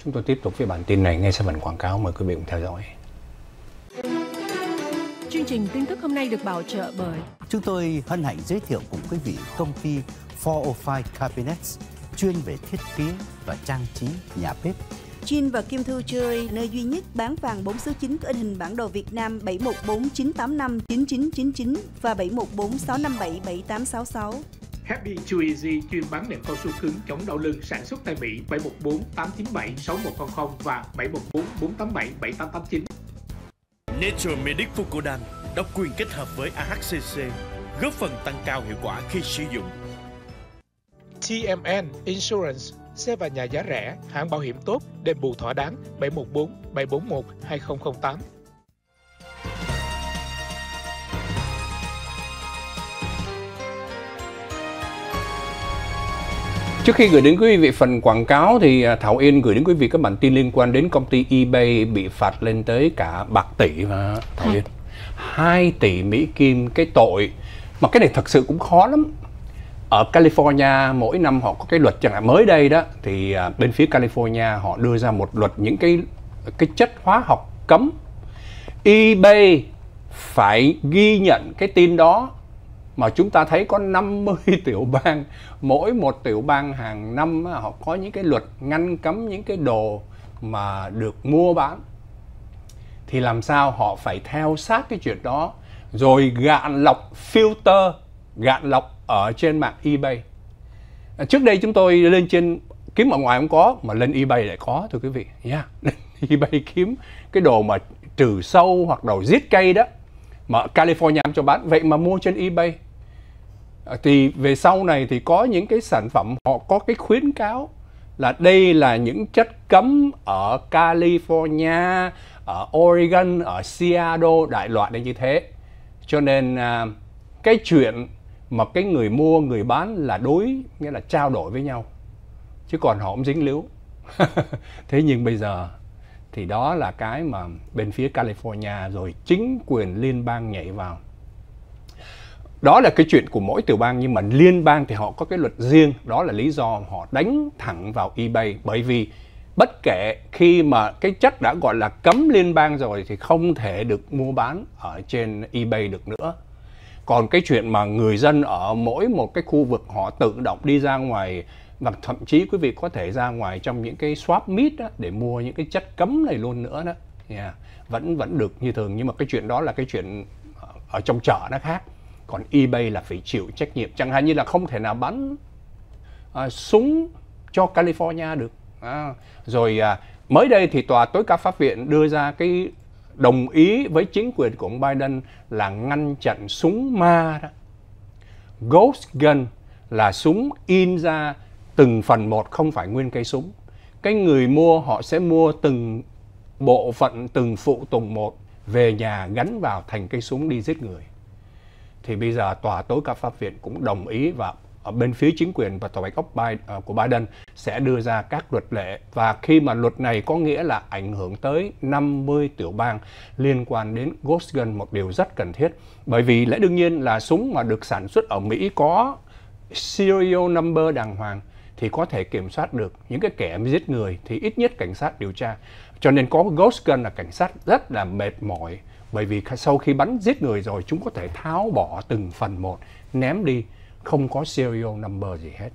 chúng tôi tiếp tục với bản tin này ngay sau phần quảng cáo mời quý vị cùng theo dõi chương trình tin tức hôm nay được bảo trợ bởi chúng tôi hân hạnh giới thiệu cùng quý vị công ty 405 Cabinets chuyên về thiết kế và trang trí nhà bếp Chin và Kim Thư chơi nơi duy nhất bán vàng 4 số 9 có in hình bản đồ Việt Nam 7149859999 và 7146577866. Happy Too Easy chuyên bán nệm cao su cứng chống đau lưng sản xuất tại Mỹ 714 897 6100 và 714 487 7889. Nature Medic Fucodan độc quyền kết hợp với AHCC góp phần tăng cao hiệu quả khi sử dụng. TMN Insurance xe và nhà giá rẻ, hãng bảo hiểm tốt, đền bù thỏa đáng 714 741 2008 Trước khi gửi đến quý vị phần quảng cáo thì à, Thảo Yên gửi đến quý vị các bản tin liên quan đến công ty eBay bị phạt lên tới cả bạc tỷ mà Thảo Yên. 2 tỷ Mỹ Kim cái tội mà cái này thật sự cũng khó lắm. Ở California mỗi năm họ có cái luật chẳng hạn mới đây đó thì à, bên phía California họ đưa ra một luật những cái cái chất hóa học cấm. eBay phải ghi nhận cái tin đó mà chúng ta thấy có 50 tiểu bang mỗi một tiểu bang hàng năm họ có những cái luật ngăn cấm những cái đồ mà được mua bán thì làm sao họ phải theo sát cái chuyện đó rồi gạn lọc filter gạn lọc ở trên mạng eBay à, trước đây chúng tôi lên trên kiếm ở ngoài không có mà lên eBay lại có thưa quý vị nha yeah. eBay kiếm cái đồ mà trừ sâu hoặc đầu giết cây đó mà California cho bán vậy mà mua trên eBay Ờ, thì về sau này thì có những cái sản phẩm họ có cái khuyến cáo là đây là những chất cấm ở California, ở Oregon, ở Seattle đại loại là như thế. Cho nên à, cái chuyện mà cái người mua người bán là đối nghĩa là trao đổi với nhau chứ còn họ không dính líu. thế nhưng bây giờ thì đó là cái mà bên phía California rồi chính quyền liên bang nhảy vào đó là cái chuyện của mỗi tiểu bang nhưng mà liên bang thì họ có cái luật riêng đó là lý do họ đánh thẳng vào ebay bởi vì bất kể khi mà cái chất đã gọi là cấm liên bang rồi thì không thể được mua bán ở trên ebay được nữa còn cái chuyện mà người dân ở mỗi một cái khu vực họ tự động đi ra ngoài và thậm chí quý vị có thể ra ngoài trong những cái swap meet đó, để mua những cái chất cấm này luôn nữa đó yeah. vẫn vẫn được như thường nhưng mà cái chuyện đó là cái chuyện ở trong chợ nó khác còn eBay là phải chịu trách nhiệm chẳng hạn như là không thể nào bắn à, súng cho California được à, rồi à, mới đây thì tòa tối cao pháp viện đưa ra cái đồng ý với chính quyền của ông Biden là ngăn chặn súng ma đó ghost gun là súng in ra từng phần một không phải nguyên cây súng cái người mua họ sẽ mua từng bộ phận từng phụ tùng một về nhà gắn vào thành cây súng đi giết người thì bây giờ tòa tối cao pháp viện cũng đồng ý và ở bên phía chính quyền và tòa bạch ốc ờ, của Biden sẽ đưa ra các luật lệ và khi mà luật này có nghĩa là ảnh hưởng tới 50 tiểu bang liên quan đến Ghost Gun một điều rất cần thiết bởi vì lẽ đương nhiên là súng mà được sản xuất ở Mỹ có serial number đàng hoàng thì có thể kiểm soát được những cái kẻ giết người thì ít nhất cảnh sát điều tra cho nên có Ghost Gun là cảnh sát rất là mệt mỏi bởi vì sau khi bắn giết người rồi chúng có thể tháo bỏ từng phần một ném đi không có serial number gì hết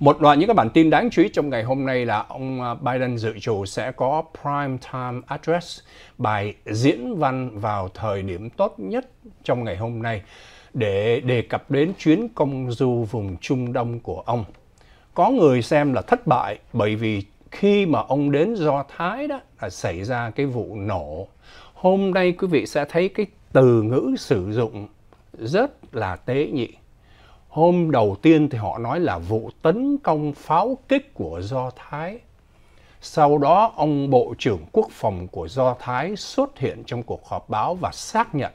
một loạt những cái bản tin đáng chú ý trong ngày hôm nay là ông à, Biden dự trù sẽ có prime time address bài diễn văn vào thời điểm tốt nhất trong ngày hôm nay để đề cập đến chuyến công du vùng Trung Đông của ông. Có người xem là thất bại bởi vì khi mà ông đến Do Thái đó là xảy ra cái vụ nổ hôm nay quý vị sẽ thấy cái từ ngữ sử dụng rất là tế nhị. Hôm đầu tiên thì họ nói là vụ tấn công pháo kích của Do Thái. Sau đó ông Bộ trưởng Quốc phòng của Do Thái xuất hiện trong cuộc họp báo và xác nhận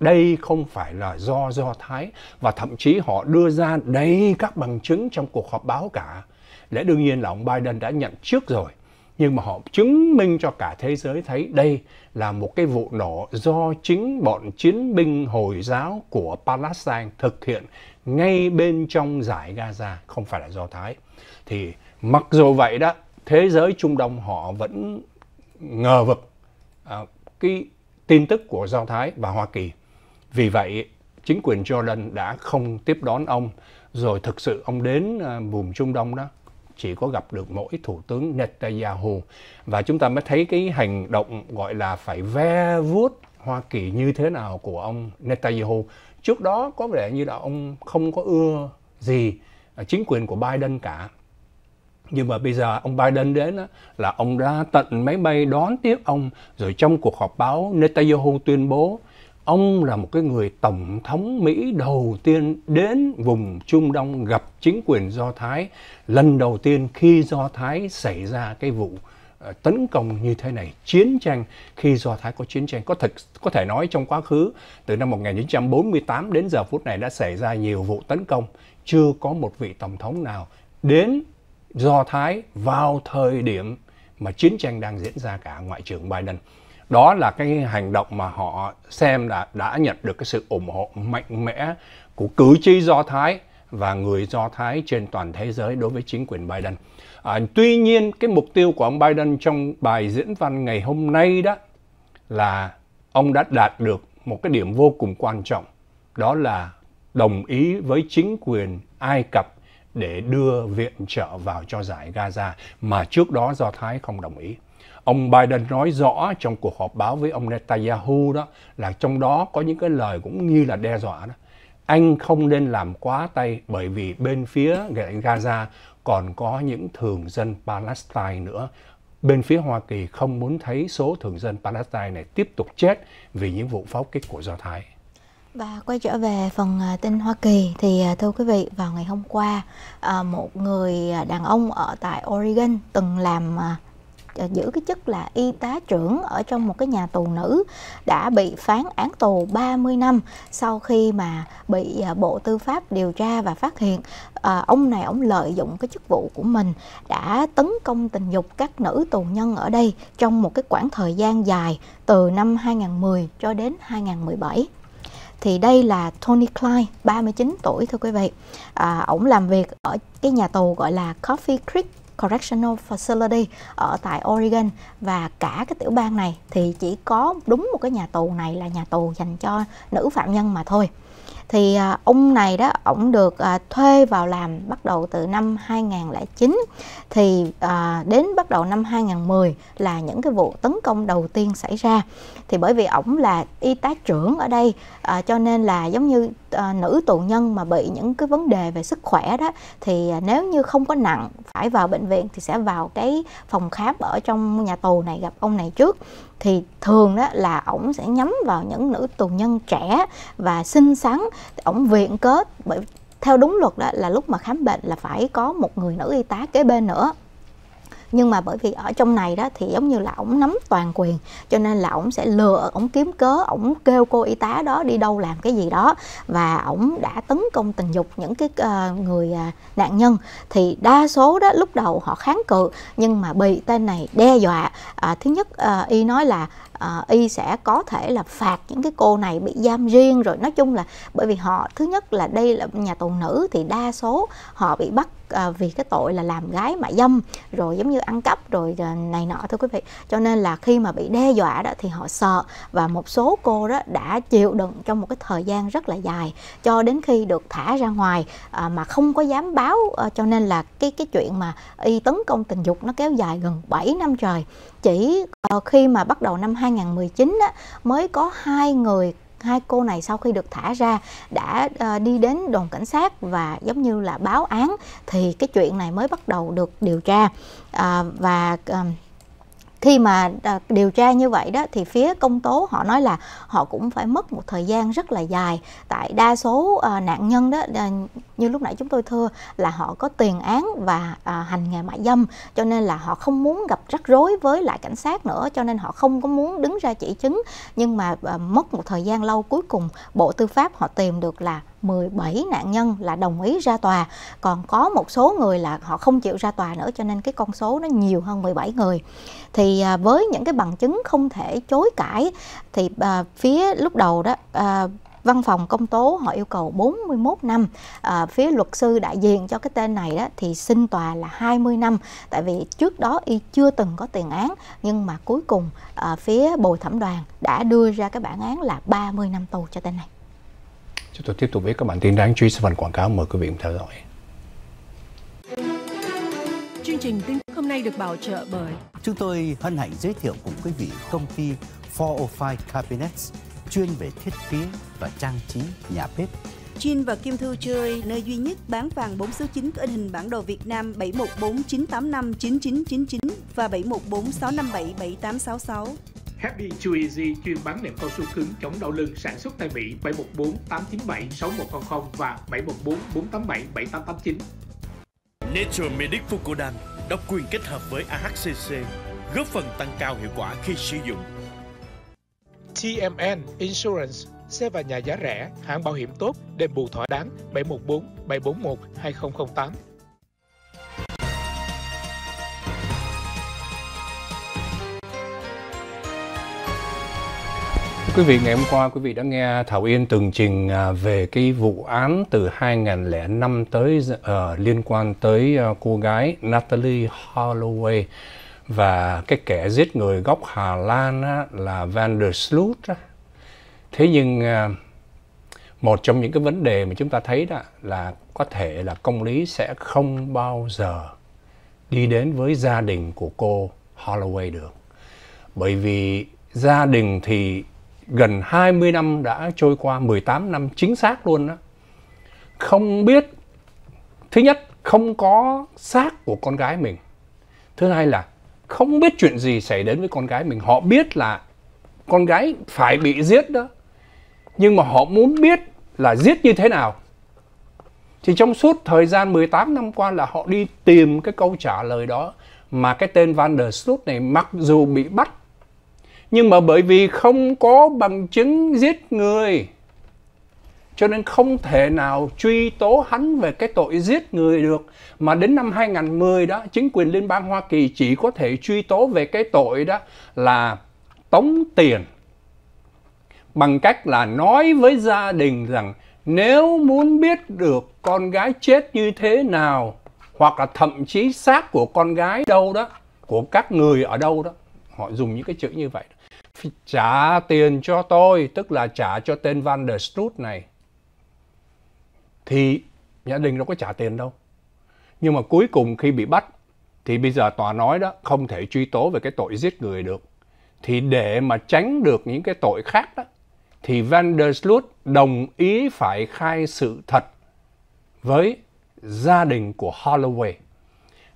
đây không phải là do Do Thái và thậm chí họ đưa ra đầy các bằng chứng trong cuộc họp báo cả. Lẽ đương nhiên là ông Biden đã nhận trước rồi nhưng mà họ chứng minh cho cả thế giới thấy đây là một cái vụ nổ do chính bọn chiến binh Hồi giáo của Palestine thực hiện ngay bên trong giải Gaza, không phải là Do Thái. Thì mặc dù vậy đó, thế giới Trung Đông họ vẫn ngờ vực à, cái tin tức của Do Thái và Hoa Kỳ. Vì vậy, chính quyền Jordan đã không tiếp đón ông, rồi thực sự ông đến à, vùng Trung Đông đó chỉ có gặp được mỗi thủ tướng Netanyahu và chúng ta mới thấy cái hành động gọi là phải ve vuốt Hoa Kỳ như thế nào của ông Netanyahu. Trước đó có vẻ như là ông không có ưa gì à, chính quyền của Biden cả. Nhưng mà bây giờ ông Biden đến đó, là ông ra tận máy bay đón tiếp ông rồi trong cuộc họp báo Netanyahu tuyên bố ông là một cái người tổng thống Mỹ đầu tiên đến vùng Trung Đông gặp chính quyền Do Thái lần đầu tiên khi Do Thái xảy ra cái vụ ờ, tấn công như thế này, chiến tranh khi Do Thái có chiến tranh có thực có thể nói trong quá khứ từ năm 1948 đến giờ phút này đã xảy ra nhiều vụ tấn công, chưa có một vị tổng thống nào đến Do Thái vào thời điểm mà chiến tranh đang diễn ra cả ngoại trưởng Biden đó là cái hành động mà họ xem là đã nhận được cái sự ủng hộ mạnh mẽ của cử tri do thái và người do thái trên toàn thế giới đối với chính quyền biden à, tuy nhiên cái mục tiêu của ông biden trong bài diễn văn ngày hôm nay đó là ông đã đạt được một cái điểm vô cùng quan trọng đó là đồng ý với chính quyền ai cập để đưa viện trợ vào cho giải gaza mà trước đó do thái không đồng ý Ông Biden nói rõ trong cuộc họp báo với ông Netanyahu đó là trong đó có những cái lời cũng như là đe dọa đó. Anh không nên làm quá tay bởi vì bên phía Gaza còn có những thường dân Palestine nữa. Bên phía Hoa Kỳ không muốn thấy số thường dân Palestine này tiếp tục chết vì những vụ pháo kích của Do Thái. Và quay trở về phần à, tin Hoa Kỳ thì à, thưa quý vị vào ngày hôm qua à, một người đàn ông ở tại Oregon từng làm giữ cái chức là y tá trưởng ở trong một cái nhà tù nữ đã bị phán án tù 30 năm sau khi mà bị à, Bộ Tư pháp điều tra và phát hiện à, ông này ông lợi dụng cái chức vụ của mình đã tấn công tình dục các nữ tù nhân ở đây trong một cái khoảng thời gian dài từ năm 2010 cho đến 2017 thì đây là Tony Klein 39 tuổi thưa quý vị à, ổng làm việc ở cái nhà tù gọi là Coffee Creek Correctional Facility ở tại Oregon và cả cái tiểu bang này thì chỉ có đúng một cái nhà tù này là nhà tù dành cho nữ phạm nhân mà thôi thì à, ông này đó ông được à, thuê vào làm bắt đầu từ năm 2009 thì à, đến bắt đầu năm 2010 là những cái vụ tấn công đầu tiên xảy ra thì bởi vì ông là y tá trưởng ở đây cho nên là giống như nữ tù nhân mà bị những cái vấn đề về sức khỏe đó thì nếu như không có nặng phải vào bệnh bệnh viện thì sẽ vào cái phòng khám ở trong nhà tù này gặp ông này trước thì thường đó là ổng sẽ nhắm vào những nữ tù nhân trẻ và xinh xắn ổng viện kết bởi theo đúng luật đó là lúc mà khám bệnh là phải có một người nữ y tá kế bên nữa nhưng mà bởi vì ở trong này đó thì giống như là ổng nắm toàn quyền cho nên là ổng sẽ lừa ổng kiếm cớ ổng kêu cô y tá đó đi đâu làm cái gì đó và ổng đã tấn công tình dục những cái uh, người uh, nạn nhân thì đa số đó lúc đầu họ kháng cự nhưng mà bị tên này đe dọa à, thứ nhất uh, y nói là uh, y sẽ có thể là phạt những cái cô này bị giam riêng rồi nói chung là bởi vì họ thứ nhất là đây là nhà tù nữ thì đa số họ bị bắt à, vì cái tội là làm gái mại dâm rồi giống như ăn cắp rồi ờ, này nọ thưa quý vị cho nên là khi mà bị đe dọa đó thì họ sợ và một số cô đó đã chịu đựng trong một cái thời gian rất là dài cho đến khi được thả ra ngoài à, mà không có dám báo à, cho nên là cái cái chuyện mà y tấn công tình dục nó kéo dài gần 7 năm trời chỉ ờ, khi mà bắt đầu năm 2019 á, mới có hai người hai cô này sau khi được thả ra đã ờ, đi đến đồn cảnh sát và giống như là báo án thì cái chuyện này mới bắt đầu được điều tra uh, và khi mà điều tra như vậy đó thì phía công tố họ nói là họ cũng phải mất một thời gian rất là dài tại đa số ờ, nạn nhân đó như lúc nãy chúng tôi thưa là họ có tiền án và ờ, hành nghề mại dâm cho nên là họ không muốn gặp rắc rối với lại cảnh sát nữa cho nên họ không có muốn đứng ra chỉ chứng nhưng mà ờ, mất một thời gian lâu cuối cùng bộ tư pháp họ tìm được là 17 nạn nhân là đồng ý ra tòa còn có một số người là họ không chịu ra tòa nữa cho nên cái con số nó nhiều hơn 17 người thì à, với những cái bằng chứng không thể chối cãi thì à, phía lúc đầu đó à, văn phòng công tố họ yêu cầu 41 năm à, phía luật sư đại diện cho cái tên này đó thì xin tòa là 20 năm tại vì trước đó y chưa từng có tiền án nhưng mà cuối cùng à, phía bồi thẩm đoàn đã đưa ra cái bản án là 30 năm tù cho tên này Chúng tôi tiếp tục với các bản tin đáng chú ý sau phần quảng cáo. Mời quý vị cùng theo dõi. Chương trình tin tức hôm nay được bảo trợ bởi Chúng tôi hân hạnh giới thiệu cùng quý vị công ty 405 Cabinets chuyên về thiết kế và trang trí nhà bếp. Chin và Kim Thư chơi nơi duy nhất bán vàng 4 số 9 có in hình bản đồ Việt Nam 7149859999 và 7146577866. Happy Too chuyên bán nệm cao su cứng chống đau lưng sản xuất tại Mỹ 714 897 6100 và 714 487 7889. Nature Medic Fucodan độc quyền kết hợp với AHCC, góp phần tăng cao hiệu quả khi sử dụng. TMN Insurance, xe và nhà giá rẻ, hãng bảo hiểm tốt, đền bù thỏa đáng 714 741 2008 Quý vị, ngày hôm qua quý vị đã nghe Thảo Yên tường trình à, về cái vụ án từ 2005 tới uh, liên quan tới uh, cô gái Natalie Holloway và cái kẻ giết người gốc Hà Lan á, là Van der Sloot. Á. Thế nhưng uh, một trong những cái vấn đề mà chúng ta thấy đó là có thể là công lý sẽ không bao giờ đi đến với gia đình của cô Holloway được. Bởi vì gia đình thì gần 20 năm đã trôi qua 18 năm chính xác luôn đó không biết thứ nhất không có xác của con gái mình thứ hai là không biết chuyện gì xảy đến với con gái mình họ biết là con gái phải bị giết đó nhưng mà họ muốn biết là giết như thế nào thì trong suốt thời gian 18 năm qua là họ đi tìm cái câu trả lời đó mà cái tên Van der Sloot này mặc dù bị bắt nhưng mà bởi vì không có bằng chứng giết người cho nên không thể nào truy tố hắn về cái tội giết người được mà đến năm 2010 đó chính quyền liên bang Hoa Kỳ chỉ có thể truy tố về cái tội đó là tống tiền bằng cách là nói với gia đình rằng nếu muốn biết được con gái chết như thế nào hoặc là thậm chí xác của con gái đâu đó của các người ở đâu đó họ dùng những cái chữ như vậy trả tiền cho tôi, tức là trả cho tên Van der Stroot này, thì gia Đình đâu có trả tiền đâu. Nhưng mà cuối cùng khi bị bắt, thì bây giờ tòa nói đó không thể truy tố về cái tội giết người được. Thì để mà tránh được những cái tội khác đó, thì Van der Sloot đồng ý phải khai sự thật với gia đình của Holloway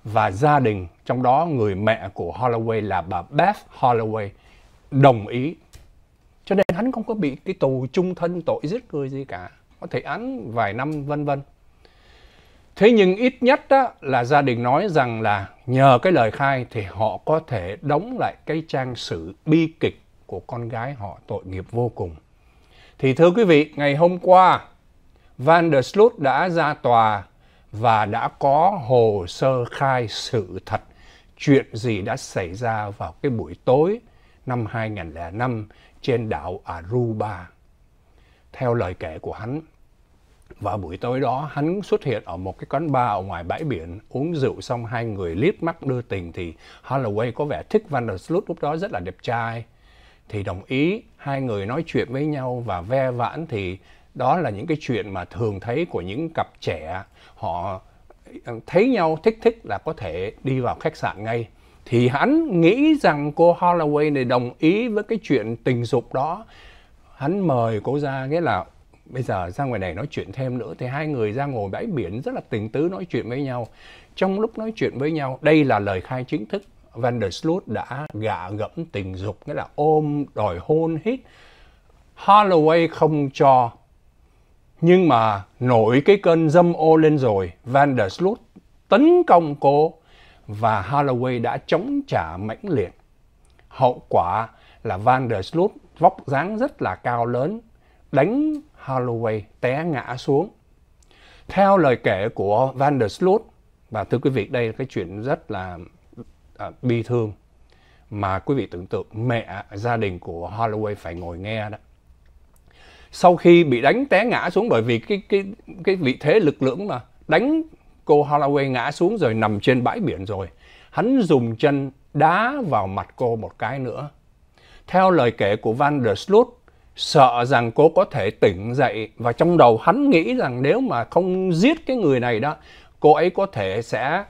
và gia đình trong đó người mẹ của Holloway là bà Beth Holloway đồng ý cho nên hắn không có bị cái tù chung thân tội giết người gì cả có thể án vài năm vân vân thế nhưng ít nhất đó là gia đình nói rằng là nhờ cái lời khai thì họ có thể đóng lại cái trang sử bi kịch của con gái họ tội nghiệp vô cùng thì thưa quý vị ngày hôm qua van der Sloot đã ra tòa và đã có hồ sơ khai sự thật chuyện gì đã xảy ra vào cái buổi tối năm 2005 trên đảo Aruba. Theo lời kể của hắn, vào buổi tối đó, hắn xuất hiện ở một cái quán bar ở ngoài bãi biển, uống rượu xong hai người liếc mắt đưa tình thì Holloway có vẻ thích van der Vandersloot lúc đó rất là đẹp trai. Thì đồng ý, hai người nói chuyện với nhau và ve vãn thì đó là những cái chuyện mà thường thấy của những cặp trẻ. Họ ờ, thấy nhau thích thích là có thể đi vào khách sạn ngay thì hắn nghĩ rằng cô Holloway này đồng ý với cái chuyện tình dục đó hắn mời cô ra nghĩa là bây giờ ra ngoài này nói chuyện thêm nữa thì hai người ra ngồi bãi biển rất là tình tứ nói chuyện với nhau trong lúc nói chuyện với nhau đây là lời khai chính thức Van der Sloot đã gạ gẫm tình dục nghĩa là ôm đòi hôn hít Holloway không cho nhưng mà nổi cái cơn dâm ô lên rồi Van der Sloot tấn công cô và Holloway đã chống trả mãnh liệt. Hậu quả là Van der Sloot vóc dáng rất là cao lớn, đánh Holloway té ngã xuống. Theo lời kể của Van der Sloot, và thưa quý vị đây là cái chuyện rất là à, bi thương mà quý vị tưởng tượng mẹ gia đình của Holloway phải ngồi nghe đó. Sau khi bị đánh té ngã xuống bởi vì cái cái cái vị thế lực lượng mà đánh cô Holloway ngã xuống rồi nằm trên bãi biển rồi. Hắn dùng chân đá vào mặt cô một cái nữa. Theo lời kể của Van der Sloot, sợ rằng cô có thể tỉnh dậy và trong đầu hắn nghĩ rằng nếu mà không giết cái người này đó, cô ấy có thể sẽ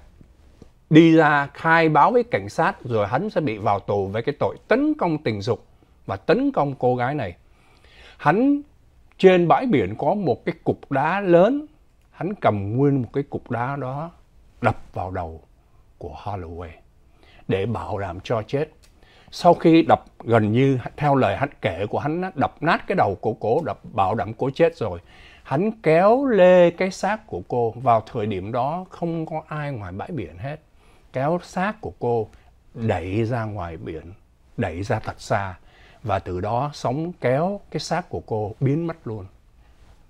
đi ra khai báo với cảnh sát rồi hắn sẽ bị vào tù với cái tội tấn công tình dục và tấn công cô gái này. Hắn trên bãi biển có một cái cục đá lớn hắn cầm nguyên một cái cục đá đó đập vào đầu của Holloway để bảo đảm cho chết. Sau khi đập gần như theo lời hắn kể của hắn đập nát cái đầu của cô đập bảo đảm cô chết rồi hắn kéo lê cái xác của cô vào thời điểm đó không có ai ngoài bãi biển hết kéo xác của cô đẩy ra ngoài biển đẩy ra thật xa và từ đó sóng kéo cái xác của cô biến mất luôn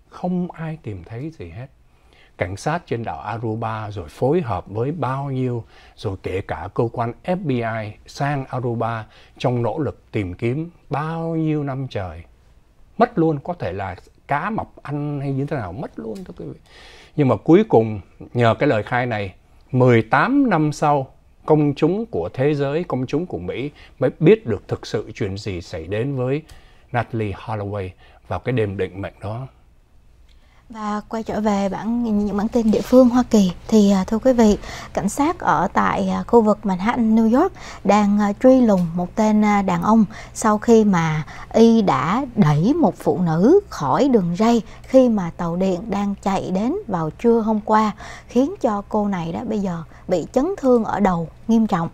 không ai tìm thấy gì hết cảnh sát trên đảo Aruba rồi phối hợp với bao nhiêu rồi kể cả cơ quan FBI sang Aruba trong nỗ lực tìm kiếm bao nhiêu năm trời mất luôn có thể là cá mập ăn hay như thế nào mất luôn thưa quý vị nhưng mà cuối cùng nhờ cái lời khai này 18 năm sau công chúng của thế giới công chúng của Mỹ mới biết được thực sự chuyện gì xảy đến với Natalie Holloway vào cái đêm định mệnh đó và quay trở về bản những bản tin địa phương Hoa Kỳ thì à, thưa quý vị, cảnh sát ở tại à, khu vực Manhattan, New York đang à, truy lùng một tên đàn ông sau khi mà y đã đẩy một phụ nữ khỏi đường ray khi mà tàu điện đang chạy đến vào trưa hôm qua khiến cho cô này đó bây giờ bị chấn thương ở đầu nghiêm trọng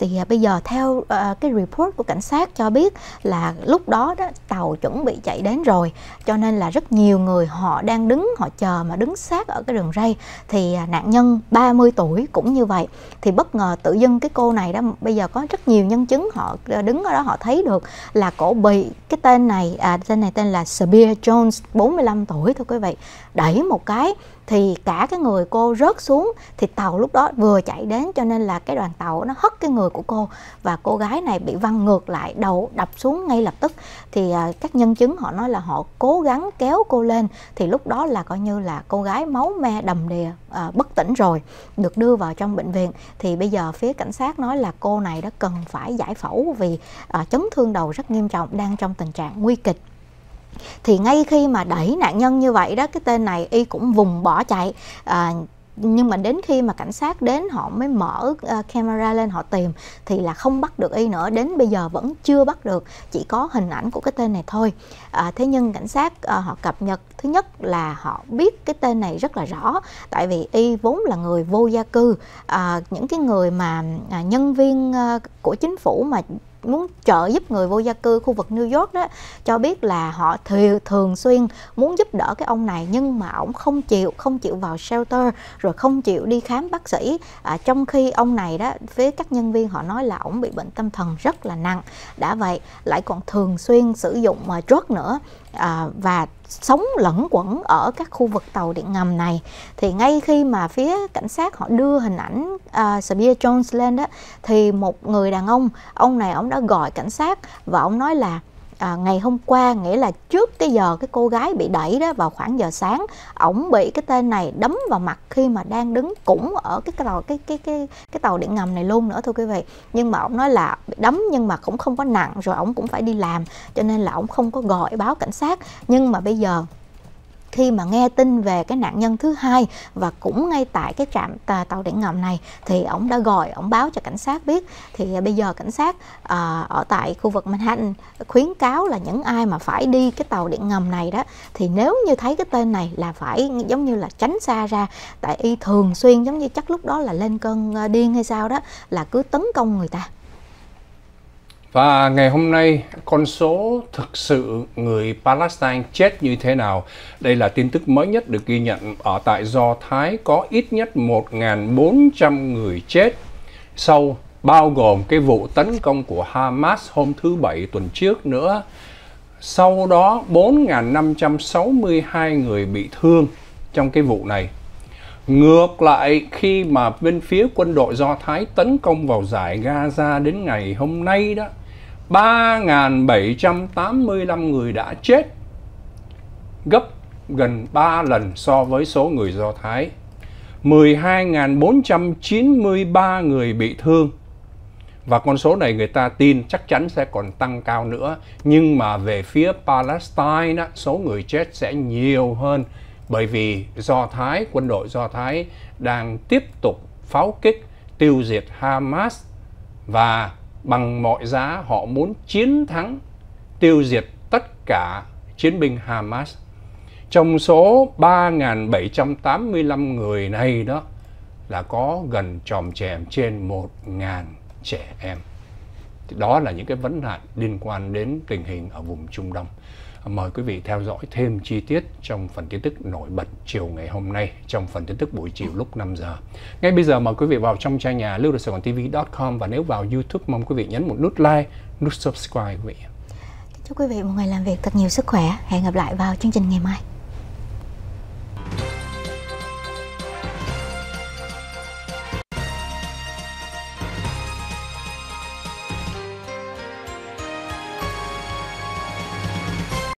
thì à, bây giờ theo à, cái report của cảnh sát cho biết là lúc đó đó tàu chuẩn bị chạy đến rồi cho nên là rất nhiều người họ đang đứng họ chờ mà đứng sát ở cái đường ray thì à, nạn nhân 30 tuổi cũng như vậy thì bất ngờ tự dưng cái cô này đó bây giờ có rất nhiều nhân chứng họ ờ, đứng ở đó họ thấy được là cổ bị cái tên này à, tên này tên là Sabir Jones 45 tuổi thôi quý vị đẩy một cái thì cả cái người cô rớt xuống thì tàu lúc đó vừa chạy đến cho nên là cái đoàn tàu nó hất cái người của cô và cô gái này bị văng ngược lại đầu đập xuống ngay lập tức thì à, các nhân chứng họ nói là họ cố gắng kéo cô lên thì lúc đó là coi như là cô gái máu me đầm đìa à, bất tỉnh rồi được đưa vào trong bệnh viện thì bây giờ phía cảnh sát nói là cô này đã cần phải giải phẫu vì à, chấn thương đầu rất nghiêm trọng đang trong tình trạng nguy kịch thì ngay khi mà đẩy nạn nhân như vậy đó cái tên này y cũng vùng bỏ chạy à, nhưng mà đến khi mà cảnh sát đến họ mới mở à, camera lên họ tìm thì là không bắt được y nữa đến bây giờ vẫn chưa bắt được chỉ có hình ảnh của cái tên này thôi à, thế nhưng cảnh sát uh, họ cập nhật thứ nhất là họ biết cái tên này rất là rõ tại vì y vốn là người vô gia cư à, những cái người mà à, nhân viên uh, của chính phủ mà muốn trợ giúp người vô gia cư khu vực New York đó cho biết là họ thì thường xuyên muốn giúp đỡ cái ông này nhưng mà ông không chịu không chịu vào shelter rồi không chịu đi khám bác sĩ à, trong khi ông này đó với các nhân viên họ nói là ông bị bệnh tâm thần rất là nặng đã vậy lại còn thường xuyên sử dụng mà drug nữa à, và sống lẫn quẩn ở các khu vực tàu điện ngầm này thì ngay khi mà phía cảnh sát họ đưa hình ảnh uh, à, Sabia Jones lên đó thì một người đàn ông ông này ông đã gọi cảnh sát và ông nói là à, ngày hôm qua nghĩa là trước cái giờ cái cô gái bị đẩy đó vào khoảng giờ sáng ổng bị cái tên này đấm vào mặt khi mà đang đứng cũng ở cái tàu cái cái cái cái tàu điện ngầm này luôn nữa thưa quý vị nhưng mà ổng nói là bị đấm nhưng mà cũng không có nặng rồi ổng cũng phải đi làm cho nên là ổng không có gọi báo cảnh sát nhưng mà bây giờ khi mà nghe tin về cái nạn nhân thứ hai và cũng ngay tại cái trạm tàu điện ngầm này thì ông đã gọi ông báo cho cảnh sát biết thì à, bây giờ cảnh sát à, ở tại khu vực Manhattan khuyến cáo là những ai mà phải đi cái tàu điện ngầm này đó thì nếu như thấy cái tên này là phải giống như là tránh xa ra tại y thường xuyên giống như chắc lúc đó là lên cơn à, điên hay sao đó là cứ tấn công người ta và ngày hôm nay, con số thực sự người Palestine chết như thế nào? Đây là tin tức mới nhất được ghi nhận ở tại Do Thái có ít nhất 1.400 người chết sau bao gồm cái vụ tấn công của Hamas hôm thứ Bảy tuần trước nữa. Sau đó 4.562 người bị thương trong cái vụ này. Ngược lại khi mà bên phía quân đội Do Thái tấn công vào giải Gaza đến ngày hôm nay đó 3.785 người đã chết, gấp gần 3 lần so với số người Do Thái. 12.493 người bị thương. Và con số này người ta tin chắc chắn sẽ còn tăng cao nữa. Nhưng mà về phía Palestine, số người chết sẽ nhiều hơn. Bởi vì Do Thái, quân đội Do Thái đang tiếp tục pháo kích tiêu diệt Hamas và bằng mọi giá họ muốn chiến thắng tiêu diệt tất cả chiến binh Hamas. Trong số 3.785 người này đó là có gần tròm chèm trên 1.000 trẻ em. đó là những cái vấn nạn liên quan đến tình hình ở vùng Trung Đông. Mời quý vị theo dõi thêm chi tiết trong phần tin tức nổi bật chiều ngày hôm nay trong phần tin tức buổi chiều lúc 5 giờ. Ngay bây giờ mời quý vị vào trong trang nhà lưu được tv.com và nếu vào YouTube mong quý vị nhấn một nút like, nút subscribe quý vị. Chúc quý vị một ngày làm việc thật nhiều sức khỏe. Hẹn gặp lại vào chương trình ngày mai.